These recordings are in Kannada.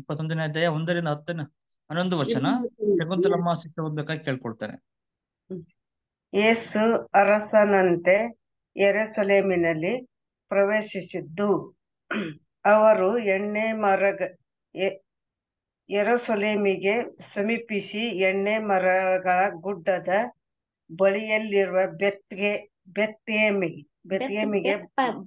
ಇಪ್ಪತ್ತೊಂದನೇ ಅಧ್ಯಾಯ ಒಂದರಿಂದ ಹತ್ತನ ಹನ್ನೊಂದು ವರ್ಷನ ಶಕುಂತಲಮ್ಮ ಶಿಕ್ಷೆ ಓದ್ಬೇಕಾಗಿ ಕೇಳ್ಕೊಳ್ತಾರೆ ಯೇಸು ಅರಸನಂತೆ ಎರಸಲೇಮಿನಲ್ಲಿ ಪ್ರವೇಶಿಸಿದ್ದು ಅವರು ಎಣ್ಣೆ ಮರಗ ಎರಸೊಲೇಮಿಗೆ ಸಮೀಪಿಸಿ ಎಣ್ಣೆ ಮರಗಳ ಗುಡ್ಡದ ಬಳಿಯಲ್ಲಿರುವ ಬೆತ್ಗೆ ಬೆತ್ತೇಮಿ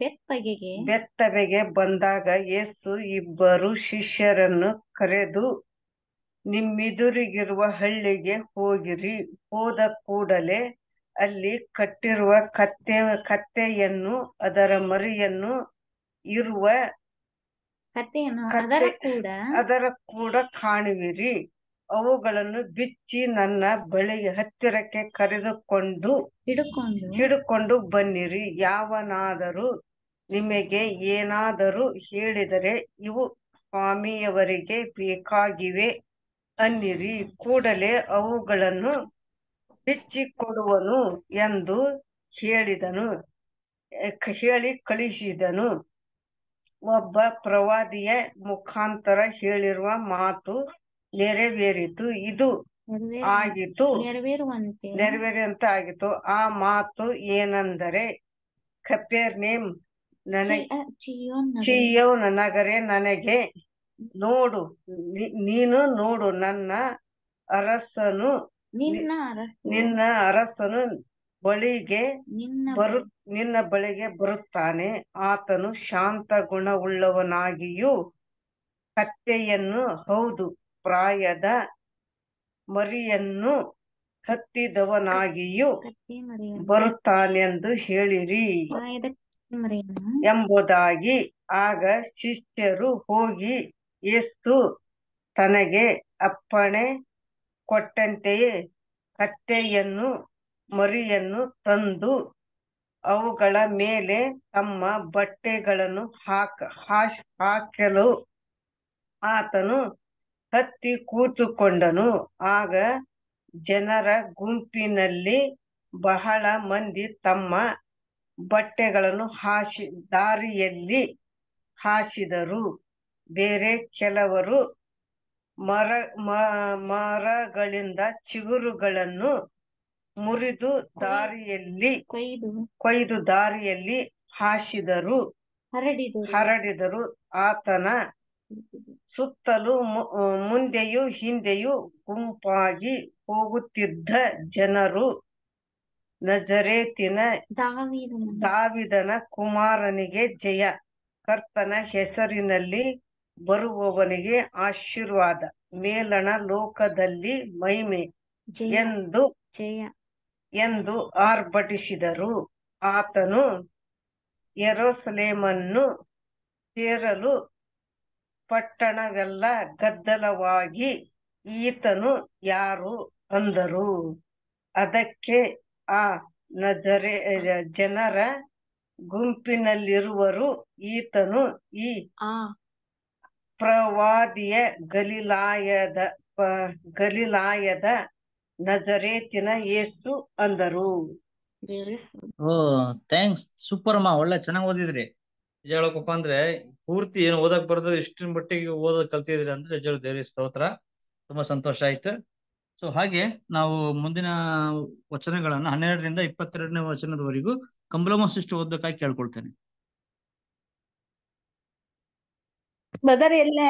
ಬೆತ್ತಗೆಗೆ ಬಂದಾಗ ಯೇಸು ಇಬ್ಬರು ಶಿಷ್ಯರನ್ನು ಕರೆದು ನಿಮ್ಮೆದುರಿಗಿರುವ ಹಳ್ಳಿಗೆ ಹೋಗಿರಿ ಹೋದ ಕೂಡಲೇ ಅಲ್ಲಿ ಕಟ್ಟಿರುವ ಕತ್ತೆ ಕತ್ತೆಯನ್ನು ಅದರ ಮರಿಯನ್ನು ಇರುವ ಅದರ ಕೂಡ ಕಾಣುವಿರಿ ಅವುಗಳನ್ನು ಬಿಚ್ಚಿ ನನ್ನ ಬಳಿಗೆ ಹತ್ತಿರಕ್ಕೆ ಕರೆದುಕೊಂಡು ಹಿಡುಕೊಂಡು ಹಿಡುಕೊಂಡು ಬನ್ನಿರಿ ಯಾವನಾದರೂ ನಿಮಗೆ ಏನಾದರೂ ಹೇಳಿದರೆ ಇವು ಸ್ವಾಮಿಯವರಿಗೆ ಬೇಕಾಗಿವೆ ಅನ್ನಿರಿ ಕೂಡಲೇ ಅವುಗಳನ್ನು ಬಿಚ್ಚಿಕೊಡುವನು ಎಂದು ಹೇಳಿದನು ಹೇಳಿ ಕಳಿಸಿದನು ಒಬ್ಬ ಪ್ರವಾದಿಯ ಮುಖಾಂತರ ಹೇಳಿರುವ ಮಾತು ನೆರವೇರಿತು ಇದು ಆಗಿತ್ತು ನೆರವೇರುವಂತೆ ಆಗಿತ್ತು ಆಗಿತು ಆ ಮಾತು ಏನೆಂದರೆ ನೇಮ್ ನನಗೆ ಚಿಯೋನ್ ನಗರೇ ನನಗೆ ನೋಡು ನೀನು ನೋಡು ನನ್ನ ಅರಸನು ನಿನ್ನ ನಿನ್ನ ಅರಸನು ಬಳಿಗೆ ಬರು ನಿನ್ನ ಬಳಿಗೆ ಬರುತ್ತಾನೆ ಆತನು ಶಾಂತ ಗುಣವುಳ್ಳವನಾಗಿಯೂ ಕತ್ತೆಯನ್ನು ಹೌದು ಪ್ರಾಯದ ಮರಿಯನ್ನು ಹತ್ತಿದವನಾಗಿಯೂ ಬರುತ್ತಾನೆಂದು ಹೇಳಿರಿ ಎಂಬುದಾಗಿ ಆಗ ಶಿಷ್ಯರು ಹೋಗಿ ಎಸ್ತು ತನಗೆ ಅಪ್ಪಣೆ ಕೊಟ್ಟಂತೆಯೇ ಕತ್ತೆಯನ್ನು ಮರಿಯನ್ನು ತಂದು ಅವುಗಳ ಮೇಲೆ ತಮ್ಮ ಬಟ್ಟೆಗಳನ್ನು ಹಾಕ ಹಾಕಲು ಆತನು ಹತ್ತಿ ಕೂತುಕೊಂಡನು ಆಗ ಜನರ ಗುಂಪಿನಲ್ಲಿ ಬಹಳ ಮಂದಿ ತಮ್ಮ ಬಟ್ಟೆಗಳನ್ನು ಹಾಸಿ ದಾರಿಯಲ್ಲಿ ಹಾಸಿದರು ಬೇರೆ ಕೆಲವರು ಮರ ಮರಗಳಿಂದ ಚಿಗುರುಗಳನ್ನು ಮುರಿದು ದಾರಿಯಲ್ಲಿ ಕೊಯ್ದು ದಾರಿಯಲ್ಲಿ ಹಾಸಿದರು ಹರಡಿದರು ಆತನ ಸುತ್ತಲೂ ಮುಂದೆಯೂ ಹಿಂದೆಯೂ ಗುಂಪಾಗಿ ಹೋಗುತ್ತಿದ್ದ ಜನರು ನಜರೇತಿನ ದಾವಿದನ ಕುಮಾರನಿಗೆ ಜಯ ಕರ್ತನ ಹೆಸರಿನಲ್ಲಿ ಬರುವವನಿಗೆ ಆಶೀರ್ವಾದ ಮೇಲಣ ಲೋಕದಲ್ಲಿ ಮಹಿಮೆ ಎಂದು ಎಂದು ಆರ್ಭಟಿಸಿದರು ಆತನು ಎರೋಸಲೇಮನ್ನು ಸೇರಲು ಪಟ್ಟಣವೆಲ್ಲ ಗದ್ದಲವಾಗಿ ಈತನು ಯಾರು ಅಂದರು ಅದಕ್ಕೆ ಆ ನಜರೆ ಜನರ ಗುಂಪಿನಲ್ಲಿರುವರು ಈತನು ಈ ಪ್ರವಾದಿಯ ಗಲಿಲಾಯದ ಗಲಿಲಾಯದ ನಜರೇತಿನ ಏಸು ಅಂದರು ಓ ಥ್ಯಾಂಕ್ಸ್ ಸೂಪರ್ ಅಮ್ಮ ಒಳ್ಳೆ ಚೆನ್ನಾಗಿ ಓದಿದ್ರಿ ಹೇಳಕಪ್ಪ ಅಂದ್ರೆ ಪೂರ್ತಿ ಏನು ಓದಕ್ ಬರೋದ್ರೆ ಇಷ್ಟಿನ ಮಟ್ಟಿಗೆ ಓದೋದ್ ಕಲ್ತಿದ್ದೀರಿ ಅಂದ್ರೆ ನಿಜವಾದ ದೇವ್ರಿ ಸ್ತೋತ್ರ ತುಂಬಾ ಸಂತೋಷ ಆಯ್ತು ಸೊ ಹಾಗೆ ನಾವು ಮುಂದಿನ ವಚನಗಳನ್ನ ಹನ್ನೆರಡರಿಂದ ಇಪ್ಪತ್ತೆರಡನೇ ವಚನದವರೆಗೂ ಕಂಬಲಮ ಸಿಷ್ಟು ಓದ್ಬೇಕಾಗಿ ಕೇಳ್ಕೊಳ್ತೇನೆ ಬ್ರದರ್ ಎಲ್ಲ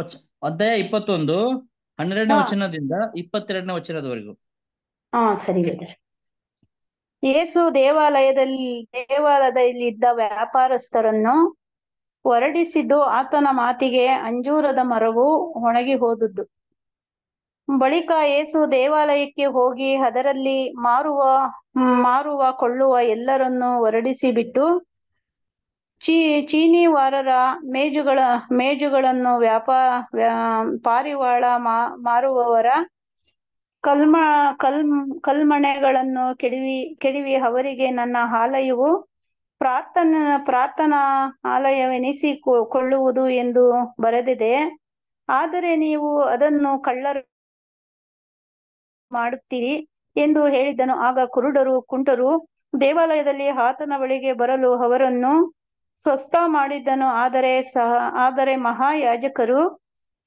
ವಚ ಅಧ್ಯಾಯ ಇಪ್ಪತ್ತೊಂದು ಹನ್ನೆರಡನೇ ವಚನದಿಂದ ಇಪ್ಪತ್ತೆರಡನೇ ವಚನದವರೆಗೂ ಹಾ ಸರಿ ಬ್ರದರ್ ಯೇಸು ದೇವಾಲಯದಲ್ಲಿ ದೇವಾಲಯದಲ್ಲಿ ಇದ್ದ ವ್ಯಾಪಾರಸ್ಥರನ್ನು ಹೊರಡಿಸಿದ್ದು ಆತನ ಮಾತಿಗೆ ಅಂಜೂರದ ಮರವು ಒಣಗಿ ಹೋದದ್ದು ಬಳಿಕ ಏಸು ದೇವಾಲಯಕ್ಕೆ ಹೋಗಿ ಅದರಲ್ಲಿ ಮಾರುವ ಮಾರುವ ಕೊಳ್ಳುವ ಎಲ್ಲರನ್ನು ಹೊರಡಿಸಿ ಬಿಟ್ಟು ಚೀ ಚೀನಿವಾರರ ಮೇಜುಗಳ ಮೇಜುಗಳನ್ನು ವ್ಯಾಪಾ ಪಾರಿವಾಳ ಮಾರುವವರ ಕಲ್ಮ ಕಲ್ ಕಲ್ಮಣೆಗಳನ್ನು ಕೆಡವಿ ಕೆಡವಿ ಅವರಿಗೆ ನನ್ನ ಆಲಯವು ಪ್ರಾರ್ಥನಾ ಪ್ರಾರ್ಥನಾ ಆಲಯವೆನಿಸಿ ಕೊಳ್ಳುವುದು ಎಂದು ಬರೆದಿದೆ ಆದರೆ ನೀವು ಅದನ್ನು ಕಳ್ಳರು ಮಾಡುತ್ತೀರಿ ಎಂದು ಹೇಳಿದ್ದನು ಆಗ ಕುರುಡರು ಕುಂಟರು ದೇವಾಲಯದಲ್ಲಿ ಆತನ ಬಳಿಗೆ ಬರಲು ಅವರನ್ನು ಸ್ವಸ್ಥ ಮಾಡಿದ್ದನು ಆದರೆ ಸಹ ಆದರೆ ಮಹಾಯಾಜಕರು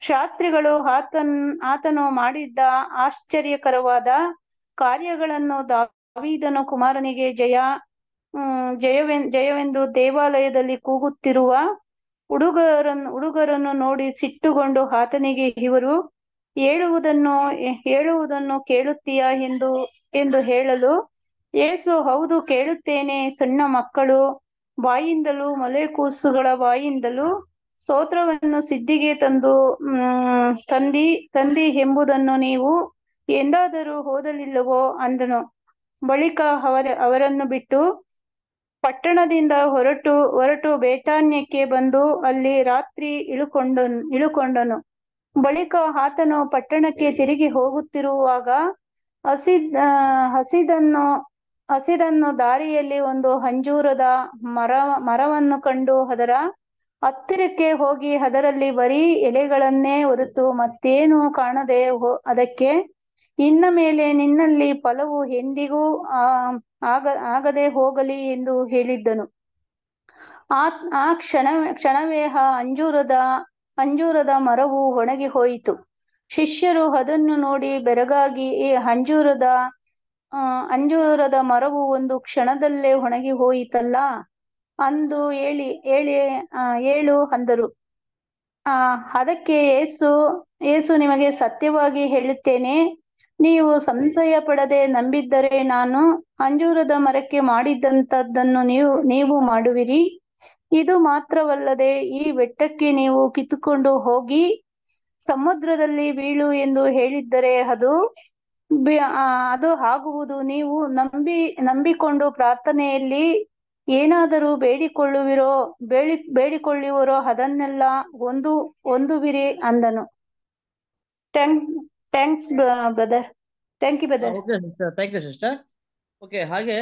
ಶಾಸ್ತ್ರಿಗಳು ಆತನ್ ಆತನು ಮಾಡಿದ್ದ ಆಶ್ಚರ್ಯಕರವಾದ ಕಾರ್ಯಗಳನ್ನು ದಾವಿದನ ಕುಮಾರನಿಗೆ ಜಯ ಜಯವೆನ್ ಜಯವೆಂದು ದೇವಾಲಯದಲ್ಲಿ ಕೂಗುತ್ತಿರುವ ಹುಡುಗರನ್ನು ಹುಡುಗರನ್ನು ನೋಡಿ ಸಿಟ್ಟುಗೊಂಡು ಆತನಿಗೆ ಇವರು ಹೇಳುವುದನ್ನು ಹೇಳುವುದನ್ನು ಕೇಳುತ್ತೀಯಾ ಎಂದು ಎಂದು ಹೇಳಲು ಏಸು ಹೌದು ಕೇಳುತ್ತೇನೆ ಸಣ್ಣ ಮಕ್ಕಳು ಬಾಯಿಂದಲೂ ಮಲೆ ಕೂಸುಗಳ ಬಾಯಿಂದಲೂ ಸ್ತೋತ್ರವನ್ನು ಸಿದ್ಧಿಗೆ ತಂದು ತಂದಿ ತಂದಿ ಎಂಬುದನ್ನು ನೀವು ಎಂದಾದರೂ ಓದಲಿಲ್ಲವೋ ಅಂದನು ಬಳಿಕ ಅವರ ಅವರನ್ನು ಬಿಟ್ಟು ಪಟ್ಟಣದಿಂದ ಹೊರಟು ಹೊರಟು ಬೇತಾನ್ಯಕ್ಕೆ ಬಂದು ಅಲ್ಲಿ ರಾತ್ರಿ ಇಳುಕೊಂಡ ಇಳುಕೊಂಡನು ಬಳಿಕ ಆತನು ಪಟ್ಟಣಕ್ಕೆ ತಿರುಗಿ ಹೋಗುತ್ತಿರುವಾಗ ಹಸಿದ್ ಹಸಿದನ್ನು ಹಸಿದನ್ನು ದಾರಿಯಲ್ಲಿ ಒಂದು ಅಂಜೂರದ ಮರ ಮರವನ್ನು ಕಂಡು ಅದರ ಹತ್ತಿರಕ್ಕೆ ಹೋಗಿ ಅದರಲ್ಲಿ ಬರೀ ಎಲೆಗಳನ್ನೇ ಹೊರತು ಮತ್ತೇನು ಕಾಣದೆ ಅದಕ್ಕೆ ಇನ್ನ ಮೇಲೆ ನಿನ್ನಲ್ಲಿ ಫಲವು ಎಂದಿಗೂ ಆಗ ಆಗದೆ ಹೋಗಲಿ ಎಂದು ಹೇಳಿದ್ದನು ಆ ಆ ಕ್ಷಣ ಕ್ಷಣವೇ ಆ ಅಂಜೂರದ ಅಂಜೂರದ ಮರವು ಒಣಗಿ ಹೋಯಿತು ಶಿಷ್ಯರು ಅದನ್ನು ನೋಡಿ ಬೆರಗಾಗಿ ಈ ಅಂಜೂರದ ಅಂಜೂರದ ಮರವು ಒಂದು ಕ್ಷಣದಲ್ಲೇ ಒಣಗಿ ಹೋಯಿತಲ್ಲ ಅಂದು ಹೇಳಿ ಹೇಳಿ ಏಳು ಅಂದರು ಆ ಅದಕ್ಕೆ ಏಸು ಏಸು ನಿಮಗೆ ಸತ್ಯವಾಗಿ ಹೇಳುತ್ತೇನೆ ನೀವು ಸಂಶಯ ಪಡದೆ ನಂಬಿದ್ದರೆ ನಾನು ಅಂಜೂರದ ಮರಕ್ಕೆ ಮಾಡಿದ್ದಂಥದ್ದನ್ನು ನೀವು ನೀವು ಮಾಡುವಿರಿ ಇದು ಮಾತ್ರವಲ್ಲದೆ ಈ ಬೆಟ್ಟಕ್ಕೆ ನೀವು ಕಿತ್ತುಕೊಂಡು ಹೋಗಿ ಸಮುದ್ರದಲ್ಲಿ ಬೀಳು ಎಂದು ಹೇಳಿದ್ದರೆ ಅದು ಅದು ಆಗುವುದು ನೀವು ನಂಬಿ ನಂಬಿಕೊಂಡು ಪ್ರಾರ್ಥನೆಯಲ್ಲಿ ಏನಾದರೂ ಬೇಡಿಕೊಳ್ಳುವಿರೋ ಬೇಡಿ ಬೇಡಿಕೊಳ್ಳುವರೋ ಅದನ್ನೆಲ್ಲ ಒಂದು ಒಂದು ಒಂದುವಿರಿ ಅಂದನು thanks brother thank you brother sister thank you sister okay ಹಾಗೆ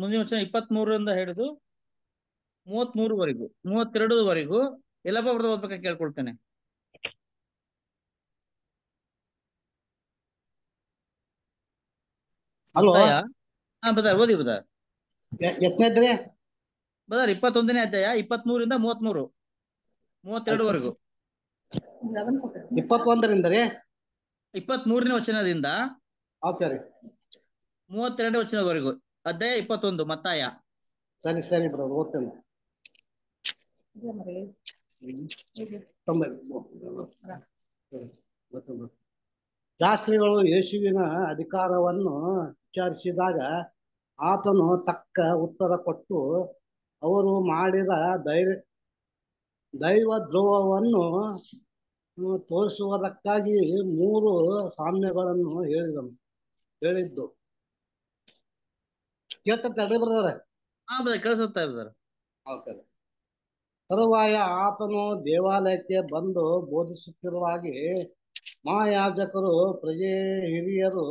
ಮುಂದಿನ ವರ್ಷ ಇಪ್ಪತ್ಮೂರರಿಂದ ಹಿಡಿದು ಮೂವತ್ಮೂರುವರೆಗೂ ಮೂವತ್ತೆರಡುವರೆಗೂ ಎಲ್ಲಪ್ಪ ಬರ್ದು ಓದ್ಬೇಕಾಗಿ ಕೇಳ್ಕೊಳ್ತೇನೆ ಹಲೋ ಹಾ ಬ್ರದರ್ ಓದಿ ಬ್ರದರ್ ಎಷ್ಟನೇ ಬದರ್ ಇಪ್ಪತ್ತೊಂದನೇ ಅಧ್ಯಾಯ ಇಪ್ಪತ್ಮೂರಿಂದ ಮೂವತ್ಮೂರು ಮೂವತ್ತೆರಡುವರೆಗೂ ಇಪ್ಪತ್ತೊಂದರಿಂದ ರೀ ಇಪ್ಪತ್ಮೂರನೇ ವಚನದಿಂದ ಮೂವತ್ತೆರಡು ವಚನದವರೆಗೂ ಅಧ್ಯಾಯ ಇಪ್ಪತ್ತೊಂದು ಮತ್ತಾಯ ಸರಿ ಸರಿ ಶಾಸ್ತ್ರಿಗಳು ಯೇಸುವಿನ ಅಧಿಕಾರವನ್ನು ವಿಚಾರಿಸಿದಾಗ ಆತನು ತಕ್ಕ ಉತ್ತರ ಕೊಟ್ಟು ಅವರು ಮಾಡಿದ ದೈವ ದೈವ ಧ್ರುವವನ್ನು ತೋರಿಸುವುದಕ್ಕಾಗಿ ಮೂರು ಸಾಮ್ಯಗಳನ್ನು ಹೇಳಿದ ಹೇಳಿದ್ದು ತರುವಾಯ ಆತನು ದೇವಾಲಯಕ್ಕೆ ಬಂದು ಬೋಧಿಸುತ್ತಿರುವಾಗಿ ಮಹಾಯಾಜಕರು ಪ್ರಜೆ ಹಿರಿಯರು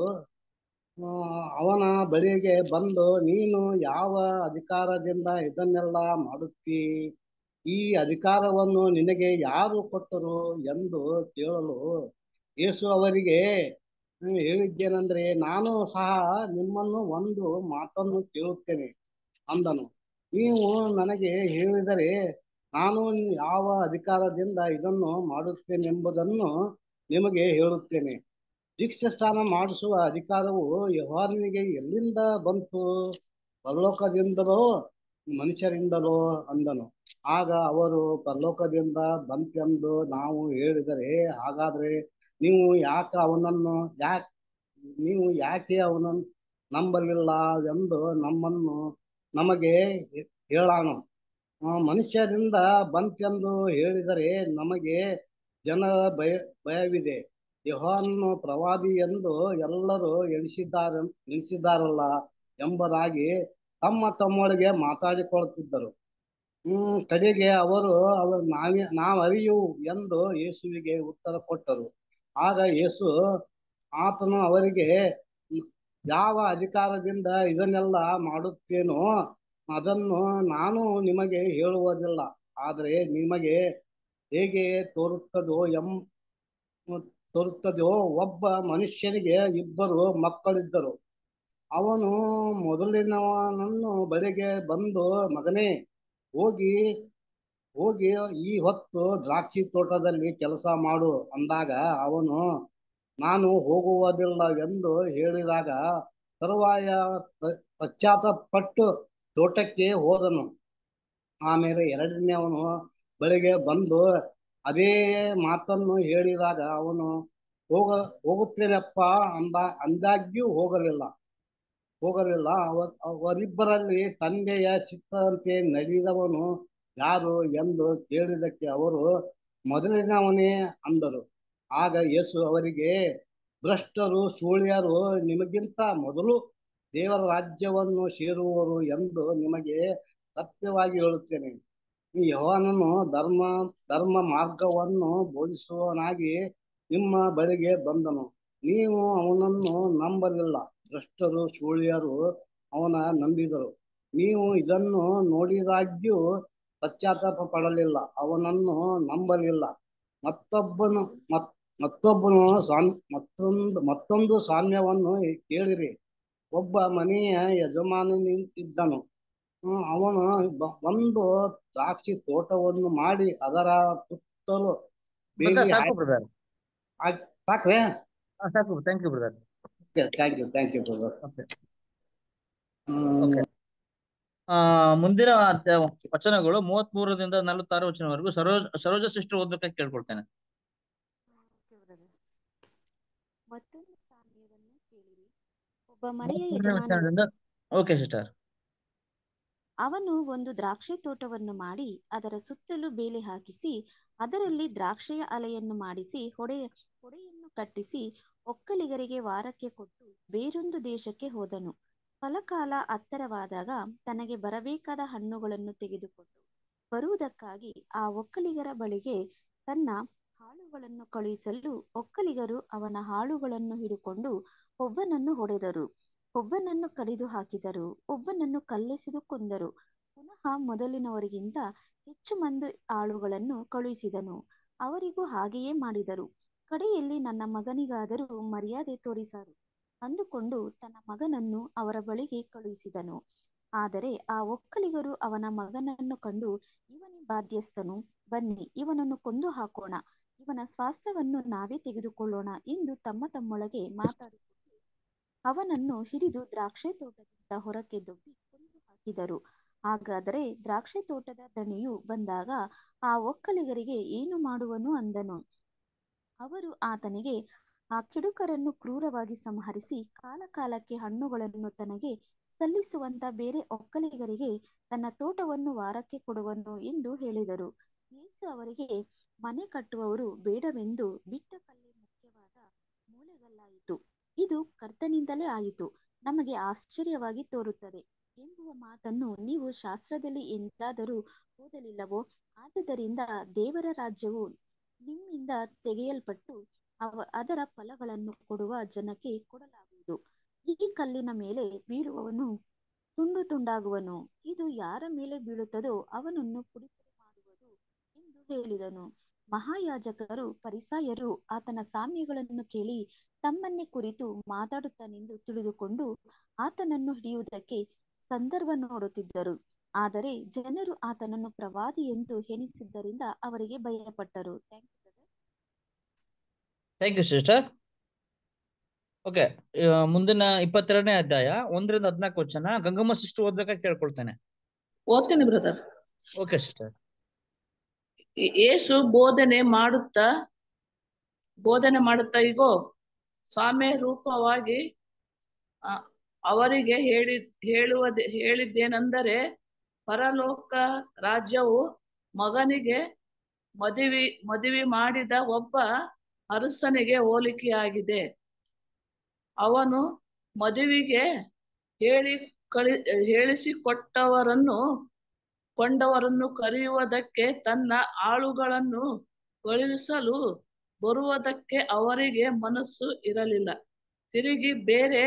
ಅವನ ಬಳಿಗೆ ಬಂದು ನೀನು ಯಾವ ಅಧಿಕಾರದಿಂದ ಇದನ್ನೆಲ್ಲ ಮಾಡುತ್ತೀ ಈ ಅಧಿಕಾರವನ್ನು ನಿನಗೆ ಯಾರು ಕೊಟ್ಟರು ಎಂದು ಕೇಳಲು ಯೇಸು ಅವರಿಗೆ ಹೇಳಿದ್ದೇನೆಂದ್ರೆ ನಾನು ಸಹ ನಿಮ್ಮನ್ನು ಒಂದು ಮಾತನ್ನು ಕೇಳುತ್ತೇನೆ ಅಂದನು ನೀವು ನನಗೆ ಹೇಳಿದರೆ ನಾನು ಯಾವ ಅಧಿಕಾರದಿಂದ ಇದನ್ನು ಮಾಡುತ್ತೇನೆಂಬುದನ್ನು ನಿಮಗೆ ಹೇಳುತ್ತೇನೆ ದೀಕ್ಷೆ ಸ್ನಾನ ಮಾಡಿಸುವ ಅಧಿಕಾರವು ಯಹೋವನಿಗೆ ಎಲ್ಲಿಂದ ಬಂತು ಪರಲೋಕದಿಂದಲೋ ಮನುಷ್ಯರಿಂದಲೋ ಅಂದನು ಆಗ ಅವರು ಪರಲೋಕದಿಂದ ಬಂತೆಂದು ನಾವು ಹೇಳಿದರೆ ಹಾಗಾದ್ರೆ ನೀವು ಯಾಕೆ ಅವನನ್ನು ಯಾಕೆ ನೀವು ಯಾಕೆ ಅವನನ್ನು ನಂಬಲಿಲ್ಲ ಎಂದು ನಮ್ಮನ್ನು ನಮಗೆ ಹೇಳಾನು ಮನುಷ್ಯರಿಂದ ಬಂತೆಂದು ಹೇಳಿದರೆ ನಮಗೆ ಜನರ ಭಯ ಭಯವಿದೆ ಯಹೋನ್ನು ಪ್ರವಾದಿ ಎಂದು ಎಲ್ಲರೂ ಎಣಿಸಿದ್ದಾರೆ ಎಣಿಸಿದ್ದಾರಲ್ಲ ಎಂಬುದಾಗಿ ತಮ್ಮ ತಮ್ಮೊಳಗೆ ಮಾತಾಡಿಕೊಳ್ತಿದ್ದರು ಹ್ಮ್ ಕಡೆಗೆ ಅವರು ಅವರು ನಾವೇ ನಾವರಿಯು ಎಂದು ಯೇಸುವಿಗೆ ಉತ್ತರ ಕೊಟ್ಟರು ಆಗ ಯೇಸು ಆತನು ಅವರಿಗೆ ಯಾವ ಅಧಿಕಾರದಿಂದ ಇದನ್ನೆಲ್ಲ ಮಾಡುತ್ತೇನೋ ಅದನ್ನು ನಾನು ನಿಮಗೆ ಹೇಳುವುದಿಲ್ಲ ಆದರೆ ನಿಮಗೆ ಹೇಗೆ ತೋರುತ್ತದೋ ಎಂ ತರುತ್ತದೆಯೋ ಒಬ್ಬ ಮನುಷ್ಯನಿಗೆ ಇಬ್ಬರು ಮಕ್ಕಳಿದ್ದರು ಅವನು ಮೊದಲಿನವನನ್ನು ಬಳಿಗೆ ಬಂದು ಮಗನೇ ಹೋಗಿ ಹೋಗಿ ಈ ಹೊತ್ತು ದ್ರಾಕ್ಷಿ ತೋಟದಲ್ಲಿ ಕೆಲಸ ಮಾಡು ಅಂದಾಗ ಅವನು ನಾನು ಹೋಗುವುದಿಲ್ಲವೆಂದು ಹೇಳಿದಾಗ ತರುವಾಯ ಪಶ್ಚಾತ್ತಪಟ್ಟು ತೋಟಕ್ಕೆ ಹೋದನು ಆಮೇಲೆ ಎರಡನೇ ಅವನು ಬೆಳಿಗ್ಗೆ ಬಂದು ಅದೇ ಮಾತನ್ನು ಹೇಳಿದಾಗ ಅವನು ಹೋಗ ಹೋಗುತ್ತೇನಪ್ಪ ಅಂದ ಅಂದಾಗ್ಯೂ ಹೋಗಲಿಲ್ಲ ಹೋಗಲಿಲ್ಲ ಅವ ಅವರಿಬ್ಬರಲ್ಲಿ ತಂದೆಯ ಚಿತ್ರದಂತೆ ನಡೆದವನು ಯಾರು ಎಂದು ಕೇಳಿದಕ್ಕೆ ಅವರು ಮೊದಲಿನವನೇ ಅಂದರು ಆಗ ಯೇಸು ಅವರಿಗೆ ಭ್ರಷ್ಟರು ಸುಳ್ಯರು ನಿಮಗಿಂತ ಮೊದಲು ದೇವರ ರಾಜ್ಯವನ್ನು ಸೇರುವರು ಎಂದು ನಿಮಗೆ ಸತ್ಯವಾಗಿ ಹೇಳುತ್ತೇನೆ ಯೋಹಾನನು ಧರ್ಮ ಧರ್ಮ ಮಾರ್ಗವನ್ನು ಬೋಧಿಸುವನಾಗಿ ನಿಮ್ಮ ಬಳಿಗೆ ಬಂದನು ನೀವು ಅವನನ್ನು ನಂಬಲಿಲ್ಲ ಭ್ರಷ್ಟರು ಸುಳಿಯರು ಅವನ ನಂಬಿದರು ನೀವು ಇದನ್ನು ನೋಡಿದಾಗ್ಯೂ ಪಶ್ಚಾತ್ತಾಪ ಪಡಲಿಲ್ಲ ಅವನನ್ನು ನಂಬಲಿಲ್ಲ ಮತ್ತೊಬ್ಬನು ಮತ್ ಮತ್ತೊಬ್ಬನು ಸ್ವಾಮ್ ಮತ್ತೊಂದು ಮತ್ತೊಂದು ಸಾಮ್ಯವನ್ನು ಕೇಳಿರಿ ಒಬ್ಬ ಮನೆಯ ನಿಂತಿದ್ದನು ಅವನು ಒಂದು ದ್ರಾಕ್ಷಿ ತೋಟವನ್ನು ಮಾಡಿ ಅದರ ಸುತ್ತಲೂ ಸಾಕು ಸಾಕು ಯು ಯು ಯು ಮುಂದಿನ ವಚನಗಳು ಮೂವತ್ ಮೂರರಿಂದ ನಲವತ್ತಾರು ವಚನವರೆಗೂ ಸರೋಜ ಸರೋಜ ಸಿಸ್ಟರ್ ಓದ್ಬೇಕಾಗಿ ಕೇಳ್ಕೊಳ್ತೇನೆ ಮತ್ತೊಂದು ಕೇಳಿರಿ ಒಬ್ಬ ಮನೆಯ ಓಕೆ ಸಿಸ್ಟರ್ ಅವನು ಒಂದು ದ್ರಾಕ್ಷಿ ತೋಟವನ್ನು ಮಾಡಿ ಅದರ ಸುತ್ತಲೂ ಬೇಲಿ ಹಾಕಿಸಿ ಅದರಲ್ಲಿ ದ್ರಾಕ್ಷಿಯ ಅಲೆಯನ್ನು ಮಾಡಿಸಿ ಹೊಡೆಯ ಹೊಡೆಯನ್ನು ಕಟ್ಟಿಸಿ ಒಕ್ಕಲಿಗರಿಗೆ ವಾರಕ್ಕೆ ಕೊಟ್ಟು ಬೇರೊಂದು ದೇಶಕ್ಕೆ ಹೋದನು ಫಲಕಾಲ ಅತ್ತರವಾದಾಗ ತನಗೆ ಬರಬೇಕಾದ ಹಣ್ಣುಗಳನ್ನು ತೆಗೆದುಕೊಂಡು ಬರುವುದಕ್ಕಾಗಿ ಆ ಒಕ್ಕಲಿಗರ ಬಳಿಗೆ ತನ್ನ ಹಾಳುಗಳನ್ನು ಕಳುಹಿಸಲು ಒಕ್ಕಲಿಗರು ಅವನ ಹಾಳುಗಳನ್ನು ಹಿಡುಕೊಂಡು ಒಬ್ಬನನ್ನು ಹೊಡೆದರು ಒಬ್ಬನನ್ನು ಕಡಿದು ಹಾಕಿದರು ಒಬ್ಬನನ್ನು ಕಲ್ಲೆಸೆದು ಕೊಂದರು ಪುನಃ ಮೊದಲಿನವರಿಗಿಂತ ಹೆಚ್ಚು ಮಂದಿ ಆಳುಗಳನ್ನು ಕಳುಹಿಸಿದನು ಅವರಿಗೂ ಹಾಗೆಯೇ ಮಾಡಿದರು ಕಡೆಯಲ್ಲಿ ನನ್ನ ಮಗನಿಗಾದರೂ ಮರ್ಯಾದೆ ತೋರಿಸರು ಅಂದುಕೊಂಡು ತನ್ನ ಮಗನನ್ನು ಅವರ ಬಳಿಗೆ ಕಳುಹಿಸಿದನು ಆದರೆ ಆ ಒಕ್ಕಲಿಗರು ಅವನ ಮಗನನ್ನು ಕಂಡು ಇವನೇ ಬಾಧ್ಯಸ್ಥನು ಬನ್ನಿ ಇವನನ್ನು ಕೊಂದು ಹಾಕೋಣ ಇವನ ಸ್ವಾಸ್ಥ್ಯವನ್ನು ನಾವೇ ತೆಗೆದುಕೊಳ್ಳೋಣ ಎಂದು ತಮ್ಮ ತಮ್ಮೊಳಗೆ ಮಾತಾಡಿದರು ಅವನನ್ನು ಹಿಡಿದು ದ್ರಾಕ್ಷೆ ತೋಟದಿಂದ ಹೊರಕ್ಕೆ ದೊಬ್ಬಿ ಕೊಂದು ಹಾಕಿದರು ಹಾಗಾದರೆ ದ್ರಾಕ್ಷೆ ತೋಟದ ದಣಿಯು ಬಂದಾಗ ಆ ಒಕ್ಕಲಿಗರಿಗೆ ಏನು ಮಾಡುವನು ಅಂದನು ಅವರು ಆತನಿಗೆ ಆ ಕಿಡುಕರನ್ನು ಕ್ರೂರವಾಗಿ ಸಂಹರಿಸಿ ಕಾಲಕಾಲಕ್ಕೆ ಹಣ್ಣುಗಳನ್ನು ತನಗೆ ಸಲ್ಲಿಸುವಂತ ಬೇರೆ ಒಕ್ಕಲಿಗರಿಗೆ ತನ್ನ ತೋಟವನ್ನು ವಾರಕ್ಕೆ ಕೊಡುವನು ಎಂದು ಹೇಳಿದರು ಯೇಸು ಅವರಿಗೆ ಮನೆ ಕಟ್ಟುವವರು ಬೇಡವೆಂದು ಬಿಟ್ಟ ಇದು ಕರ್ತನಿಂದಲೇ ಆಯಿತು ನಮಗೆ ಆಶ್ಚರ್ಯವಾಗಿ ತೋರುತ್ತದೆ ಎಂಬುವ ಮಾತನ್ನು ನೀವು ಶಾಸ್ತ್ರದಲ್ಲಿ ಎಂದಾದರೂ ಓದಲಿಲ್ಲವೋ ಆದುದರಿಂದ ದೇವರ ರಾಜ್ಯವು ನಿಮ್ಮಿಂದ ತೆಗೆಯಲ್ಪಟ್ಟು ಅವ ಅದರ ಫಲಗಳನ್ನು ಕೊಡುವ ಜನಕ್ಕೆ ಕೊಡಲಾಗುವುದು ಈ ಕಲ್ಲಿನ ಮೇಲೆ ಬೀಳುವವನು ತುಂಡು ತುಂಡಾಗುವನು ಇದು ಯಾರ ಮೇಲೆ ಬೀಳುತ್ತದೋ ಅವನನ್ನು ಕುಡಿತರು ಮಾಡುವುದು ಎಂದು ಹೇಳಿದನು ಮಹಾಯಾಜಕರು ಪರಿಸಾಯರು ಆತನ ಸಾಮ್ಯಗಳನ್ನು ಕೇಳಿ ತಮ್ಮನ್ನೇ ಕುರಿತು ಮಾತಾಡುತ್ತಾನೆಂದು ತಿಳಿದುಕೊಂಡು ಆತನನ್ನು ಹಿಡಿಯುವುದಕ್ಕೆ ಸಂದರ್ಭ ನೋಡುತ್ತಿದ್ದರು ಆದರೆ ಜನರು ಆತನನ್ನು ಪ್ರವಾದಿ ಎಂದು ಎಣಿಸಿದ್ದರಿಂದ ಅವರಿಗೆ ಭಯಪಟ್ಟರು ಥ್ಯಾಂಕ್ ಯು ಸಿಸ್ಟರ್ ಓಕೆ ಮುಂದಿನ ಇಪ್ಪತ್ತೆರಡನೇ ಅಧ್ಯಾಯ ಒಂದರಿಂದ ಹದಿನಾಲ್ಕು ವಚನ ಗಂಗಮ್ಮ ಸಿಸ್ಟರ್ ಓದ್ಬೇಕಾಗಿ ಕೇಳ್ಕೊಳ್ತೇನೆ ಓದ್ತೇನೆ ಬ್ರದರ್ ಓಕೆ ಸಿಸ್ಟರ್ ಯೇಸು ಬೋಧನೆ ಮಾಡುತ್ತಾ ಬೋಧನೆ ಮಾಡುತ್ತಾ ಈಗೋ ಸ್ವಾಮಿ ರೂಪವಾಗಿ ಅವರಿಗೆ ಹೇಳಿ ಹೇಳುವ ಹೇಳಿದ್ದೇನೆಂದರೆ ಪರಲೋಕ ರಾಜ್ಯವು ಮಗನಿಗೆ ಮದುವೆ ಮದುವೆ ಮಾಡಿದ ಒಬ್ಬ ಅರಸನಿಗೆ ಹೋಲಿಕೆಯಾಗಿದೆ ಅವನು ಮದುವಿಗೆ ಹೇಳಿ ಕಳಿ ಹೇಳಿಸಿಕೊಟ್ಟವರನ್ನು ಕೊಂಡವರನ್ನು ಕರೆಯುವುದಕ್ಕೆ ತನ್ನ ಆಳುಗಳನ್ನು ಕಳುಹಿಸಲು ಬರುವುದಕ್ಕೆ ಅವರಿಗೆ ಮನಸ್ಸು ಇರಲಿಲ್ಲ ತಿರುಗಿ ಬೇರೆ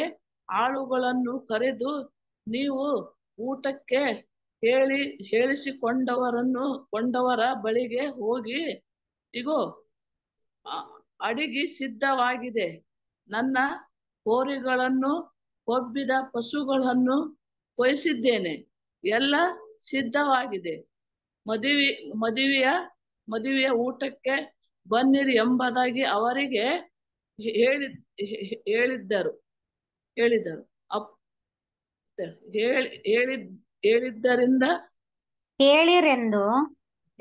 ಆಳುಗಳನ್ನು ಕರೆದು ನೀವು ಊಟಕ್ಕೆ ಹೇಳಿ ಹೇಳಿಸಿಕೊಂಡವರನ್ನು ಕೊಂಡವರ ಬಳಿಗೆ ಹೋಗಿ ಇಗೋ ಅಡಿಗೆ ಸಿದ್ಧವಾಗಿದೆ ನನ್ನ ಕೋರಿಗಳನ್ನು ಕೊಬ್ಬಿದ ಪಶುಗಳನ್ನು ಕೊಯಿಸಿದ್ದೇನೆ ಎಲ್ಲ ಸಿದ್ಧವಾಗಿದೆ ಮದುವೆ ಮದುವೆಯ ಮದುವೆಯ ಊಟಕ್ಕೆ ಬನ್ನಿರಿ ಎಂಬುದಾಗಿ ಅವರಿಗೆ ಹೇಳಿ ಹೇಳಿದ್ದರು ಹೇಳಿದರು ಅಪ್ ಹೇಳಿದ್ ಹೇಳಿದ್ದರಿಂದ ಹೇಳಿರೆಂದು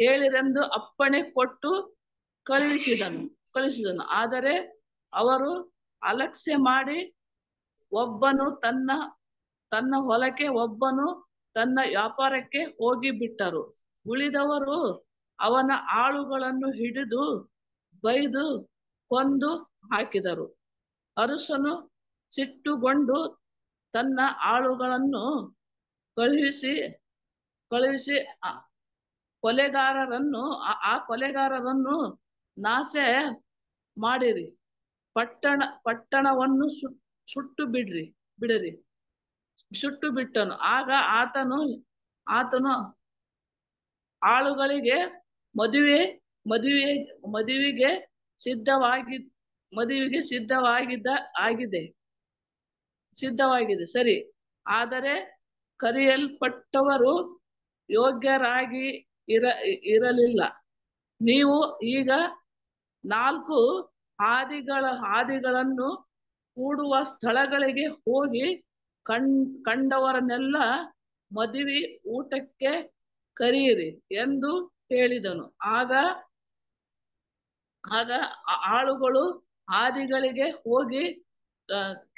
ಹೇಳಿರೆಂದು ಅಪ್ಪಣೆ ಕೊಟ್ಟು ಕಳುಹಿಸಿದನು ಕಳುಹಿಸಿದನು ಆದರೆ ಅವರು ಅಲಕ್ಷ್ಯ ಮಾಡಿ ಒಬ್ಬನು ತನ್ನ ತನ್ನ ಹೊಲಕ್ಕೆ ಒಬ್ಬನು ತನ್ನ ವ್ಯಾಪಾರಕ್ಕೆ ಹೋಗಿ ಬಿಟ್ಟರು ಉಳಿದವರು ಅವನ ಆಳುಗಳನ್ನು ಹಿಡಿದು ಬೈದು ಕೊಂದು ಹಾಕಿದರು ಅರಸನು ಸಿಟ್ಟುಗೊಂಡು ತನ್ನ ಆಳುಗಳನ್ನು ಕಳುಹಿಸಿ ಕಳುಹಿಸಿ ಕೊಲೆಗಾರರನ್ನು ಆ ಕೊಲೆಗಾರರನ್ನು ನಾಸೆ ಮಾಡಿರಿ ಪಟ್ಟಣ ಪಟ್ಟಣವನ್ನು ಸುಟ್ಟು ಬಿಡ್ರಿ ಬಿಡ್ರಿ ಸುಟ್ಟು ಬಿಟ್ಟನು ಆಗ ಆತನು ಆತನು ಆಳುಗಳಿಗೆ ಮದುವೆ ಮದುವೆ ಮದುವೆಗೆ ಸಿದ್ಧವಾಗಿ ಮದುವೆಗೆ ಸಿದ್ಧವಾಗಿದ್ದ ಆಗಿದೆ ಸಿದ್ಧವಾಗಿದೆ ಸರಿ ಆದರೆ ಕರೆಯಲ್ಪಟ್ಟವರು ಯೋಗ್ಯರಾಗಿ ಇರ ಇರಲಿಲ್ಲ ನೀವು ಈಗ ನಾಲ್ಕು ಹಾದಿಗಳ ಹಾದಿಗಳನ್ನು ಕೂಡುವ ಸ್ಥಳಗಳಿಗೆ ಹೋಗಿ ಕಣ್ ಕಂಡವರನ್ನೆಲ್ಲ ಮದುವೆ ಊಟಕ್ಕೆ ಕರೆಯಿರಿ ಎಂದು ಹೇಳಿದನು ಆಗ ಆಗ ಆಳುಗಳು ಆದಿಗಳಿಗೆ ಹೋಗಿ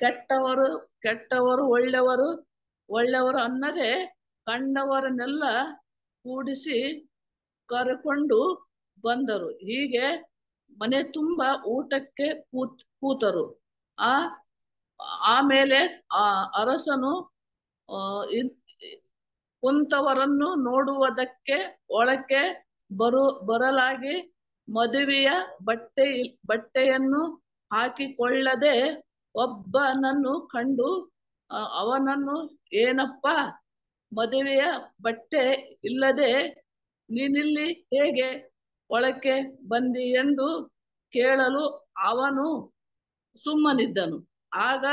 ಕೆಟ್ಟವರು ಕೆಟ್ಟವರು ಒಳ್ಳೆಯವರು ಒಳ್ಳೆಯವರು ಅನ್ನದೇ ಕಂಡವರನ್ನೆಲ್ಲ ಕೂಡಿಸಿ ಕರೆಕೊಂಡು ಬಂದರು ಹೀಗೆ ಮನೆ ತುಂಬ ಊಟಕ್ಕೆ ಕೂತ್ ಕೂತರು ಆ ಆಮೇಲೆ ಆ ಅರಸನು ಕುಂತವರನ್ನು ನೋಡುವುದಕ್ಕೆ ಒಳಕ್ಕೆ ಬರು ಬರಲಾಗಿ ಮದುವೆಯ ಬಟ್ಟೆ ಬಟ್ಟೆಯನ್ನು ಹಾಕಿಕೊಳ್ಳದೆ ಒಬ್ಬನನ್ನು ಕಂಡು ಅವನನ್ನು ಏನಪ್ಪ ಮದುವೆಯ ಬಟ್ಟೆ ಇಲ್ಲದೆ ನೀನಿಲ್ಲಿ ಹೇಗೆ ಒಳಕ್ಕೆ ಬಂದಿ ಎಂದು ಕೇಳಲು ಅವನು ಸುಮ್ಮನಿದ್ದನು ಆಗ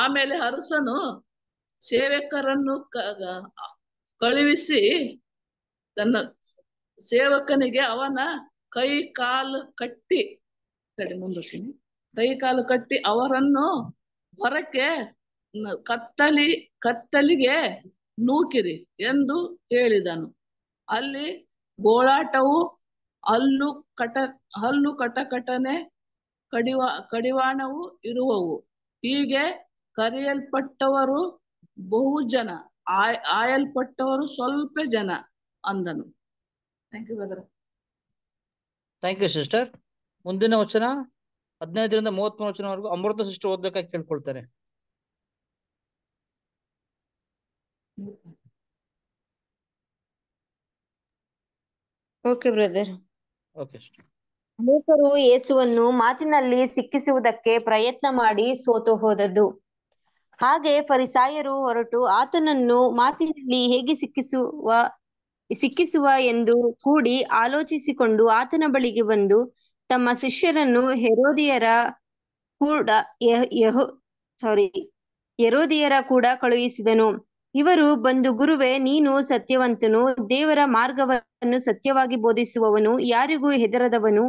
ಆಮೇಲೆ ಅರಸನು ಸೇವಕರನ್ನು ಕಳುಹಿಸಿ ತನ್ನ ಸೇವಕನಿಗೆ ಅವನ ಕೈ ಕಾಲು ಕಟ್ಟಿ ಸರಿ ಮುಂದೋಗ್ತೀನಿ ಕೈ ಕಾಲು ಕಟ್ಟಿ ಅವರನ್ನು ಹೊರಕ್ಕೆ ಕತ್ತಲಿ ಕತ್ತಲಿಗೆ ನೂಕಿರಿ ಎಂದು ಹೇಳಿದನು ಅಲ್ಲಿ ಗೋಳಾಟವು ಹಲ್ಲು ಕಟ ಹಲ್ಲು ಕಟಕಟನೆ ಕಡಿವ ಕಡಿವಾಣವು ಇರುವವು ಹೀಗೆ ಕರೆಯಲ್ಪಟ್ಟವರು ಬಹು ಜನ ಆಯ್ ಆಯಲ್ಪಟ್ಟವರು ಸ್ವಲ್ಪ ಜನ ಅಂದನು ಥ್ಯಾಂಕ್ ಯು ಸಿಸ್ಟರ್ ಮುಂದಿನ ವಚನ ಹದಿನೈದರಿಂದ ಮೂವತ್ಮೂರು ವಚನವರೆಗೂ ಅಮೃತ ಸಿಸ್ಟರ್ ಓದ್ಬೇಕಾಗಿ ಕೇಳ್ಕೊಳ್ತಾರೆ ಓಕೆ ಬ್ರದರ್ ಓಕೆ ಅನೇಕರು ಯೇಸುವನ್ನು ಮಾತಿನಲ್ಲಿ ಸಿಕ್ಕಿಸುವುದಕ್ಕೆ ಪ್ರಯತ್ನ ಮಾಡಿ ಸೋತು ಹೋದದ್ದು ಹಾಗೆ ಫರಿಸಾಯರು ಹೊರಟು ಆತನನ್ನು ಮಾತಿನಲ್ಲಿ ಹೇಗೆ ಸಿಕ್ಕಿಸುವ ಸಿಕ್ಕಿಸುವ ಎಂದು ಕೂಡಿ ಆಲೋಚಿಸಿಕೊಂಡು ಆತನ ಬಳಿಗೆ ಬಂದು ತಮ್ಮ ಶಿಷ್ಯರನ್ನು ಹೆರೋದಿಯರ ಕೂಡ ಸಾರಿ ಯರೋದಿಯರ ಕೂಡ ಕಳುಹಿಸಿದನು ಇವರು ಬಂದು ಗುರುವೆ ನೀನು ಸತ್ಯವಂತನು ದೇವರ ಮಾರ್ಗವನ್ನು ಸತ್ಯವಾಗಿ ಬೋಧಿಸುವವನು ಯಾರಿಗೂ ಹೆದರದವನು